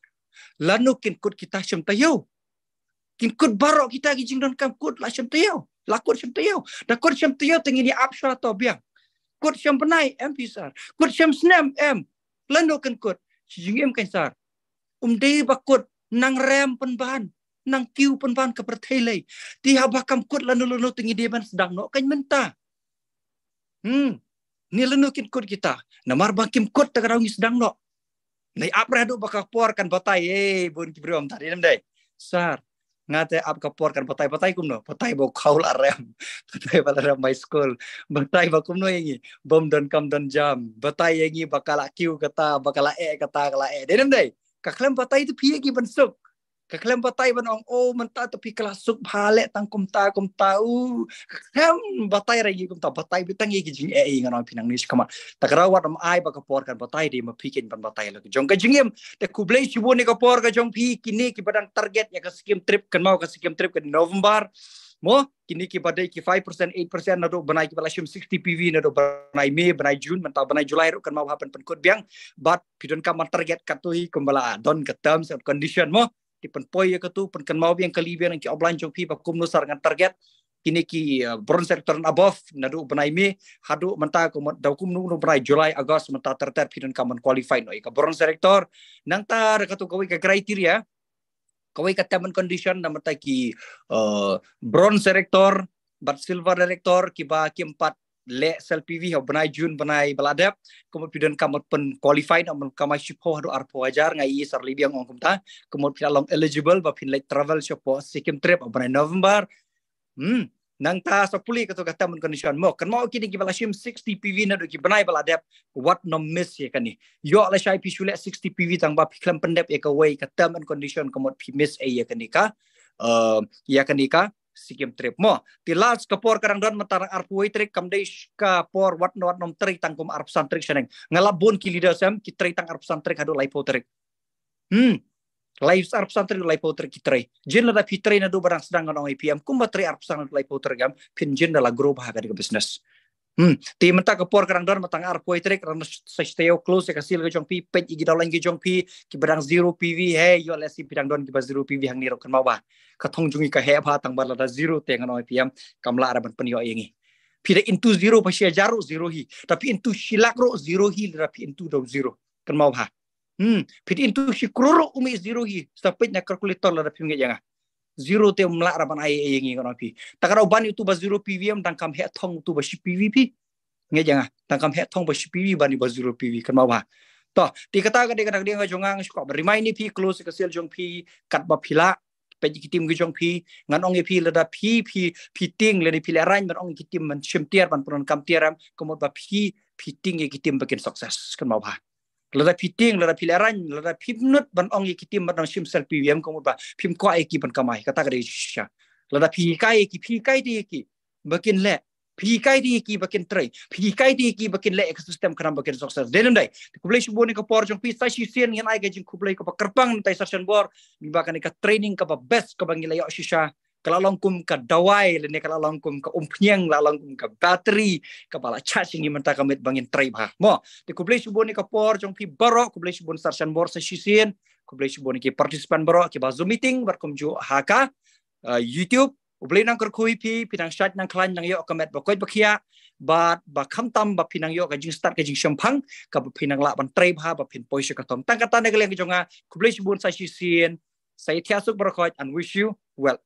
Lanu kin kut kita syam tayo. Kin kut barok kita gi jingdon kam kut la syam tayo. La kut syam tayo. Da kut syam tayo tengini apsara to biang. Kut syam penai em pisar. Kut syam snem em. Lanu kin kut. Jing em kan sar. Um Umdei bakut nang rem ban. nang kiu ban ke pertelei ti habakam kut lanu lanu tingi ban sedang nok kan menta hmm nilenukin kod kita. Namar bakim kod takarau ngi sedang no. Nai apra do baka por kan batai e bun ki brom tadi nem dai. Sar ngate ap ka por kan batai batai kum no. Batai bo kaul arem. Batai ram my school. Batai bakum no yingi Bom don kam don jam. Batai yingi bakala kiu kata bakala e kata kala e. Denem dai. klem batai itu pie ki bensuk. Kaklem batai ban ong o oh, menta tapi kelas suk bale tang kum ta kum tau batai ragi kum ta batai bitang ye jing e eh, ngan ong pinang nis kama ta wat am ai ba por kan batai di ma pikin ban batai lo jong ka em te kublei chibu ni por ka jong pi kini ki badang target ya ka skim trip kan mau ka skim trip kan november mo kini ki badai ki 5% 8% na do banai ki bala shim 60 pv na do banai may banai june menta banai july ro kan mau happen pen kod biang bat pidon ka man target katoi kumbala don ka terms and condition mo di penpoi ya ketu, penken mau yang kelibian yang kalibian ki oblanjong pi pakum nusar ngan target kini ki eh, bronze return above nadu benai mi hadu menta ko da kum nu benai July agos menta pi dan kaman qualify no ika brown sector nang tar ketu tu kriteria kawai ka temen condition na menta ki eh, bronze sector but silver director ki ba ki empat le PV ho benai jun benai beladap komot pidan kamot pen qualified amon kamai shipo ho ar po ajar ngai i sar libiang ong kumta komot pila long eligible ba pin like travel shopo sikkim trip benai november hmm nang ta ka to kata tamun condition mo kan mau kini kibala shim 60 pv na do ki benai bala what no miss ye ni yo le shai pi shule 60 pv tang ba klem pendep ye ka way kata tamun condition komot pi miss e ye ni ka uh, eh, ya ni ka sikim trip mo tilas kepor karang don matar arpuai trik kamdeish kapor wat no wat nom trik tangkum arp santrik seneng ngelabun ki leader sem ki trik tang arp santrik hadu laipo trik hmm lives arp santrik laipo trip ki jin la fitri, na du barang sedang ngono IPM, kumba tri arp santrik laipo trik gam pin jin la group ha ka business Hmm, ti menta ke por kerang don matang ar koi trek sesteo close ke sil ke jong pi pet igi daulan ke jong pi ki berang zero pv he yo lesi pirang don ki ba zero pv hang ni rokan mawa ka thong jungi ka he ba tang bar la zero te ngan oi piam kamla araban pen yo yengi pira into zero pasya jaru zero hi tapi into shilak ro zero hi tapi into do zero kan mawa hmm pira into shikroro umi zero hi stapet na calculator la tapi ngi janga zero te umla rapan ai e ngi kono pi takara uban itu ba zero pvm tangkam he thong tu ba shi pv pi nge janga tangkam he thong ba shi ban ba zero pv kan ma ba to ti kata ka de ka de ka jongang shi ko remind ni pi close ka sel jong pi kat ba phila pe ji kitim gi jong pi ngan ong e pi la da pi pi pi ting le ni pi la ran man ong e kitim man shim tiar ban pron kam tiaram komot ba pi pi ting e kitim bakin success kan ma ba lada piting lada pilaran lada pimnut ban ong yikitim ban ong simsal pwm ko ba pim ko ai ki ban kamai kata gre sha lada phi kai ki phi kai di ki bakin le phi kai di ki bakin trai phi kai di ki bakin le ekosistem kram bakin sokser denum dai kublai shu boni ko por jong pi sa shi sien yan ai ga jing kublai ko ba kerpang tai sasen bor ni ba kan ka training ka ba best ka bangila yo shisha kalalongkum ka dawai lene kalalongkum ka umpnyang lalongkum ka battery ka bala charging ni minta kamit bangin trip ha mo te kublai subo ni ka por jong pi baro kublai subo sarsan bor sa shisien kublai subo ni ki participant baro ki ba zoom meeting bar kum ju haka eh, youtube ublai nang kor kui pi pinang chat nang klan nang yo kamet ba koit ba khia ba ba kham tam ba pinang yo ka jing start ka jing shampang ka ba pinang la ban trai ba ba pin poisha ka tom tang ka ta ne ka leng ka jonga kublai subo sa shisien saya tiasuk berkhoit and wish you well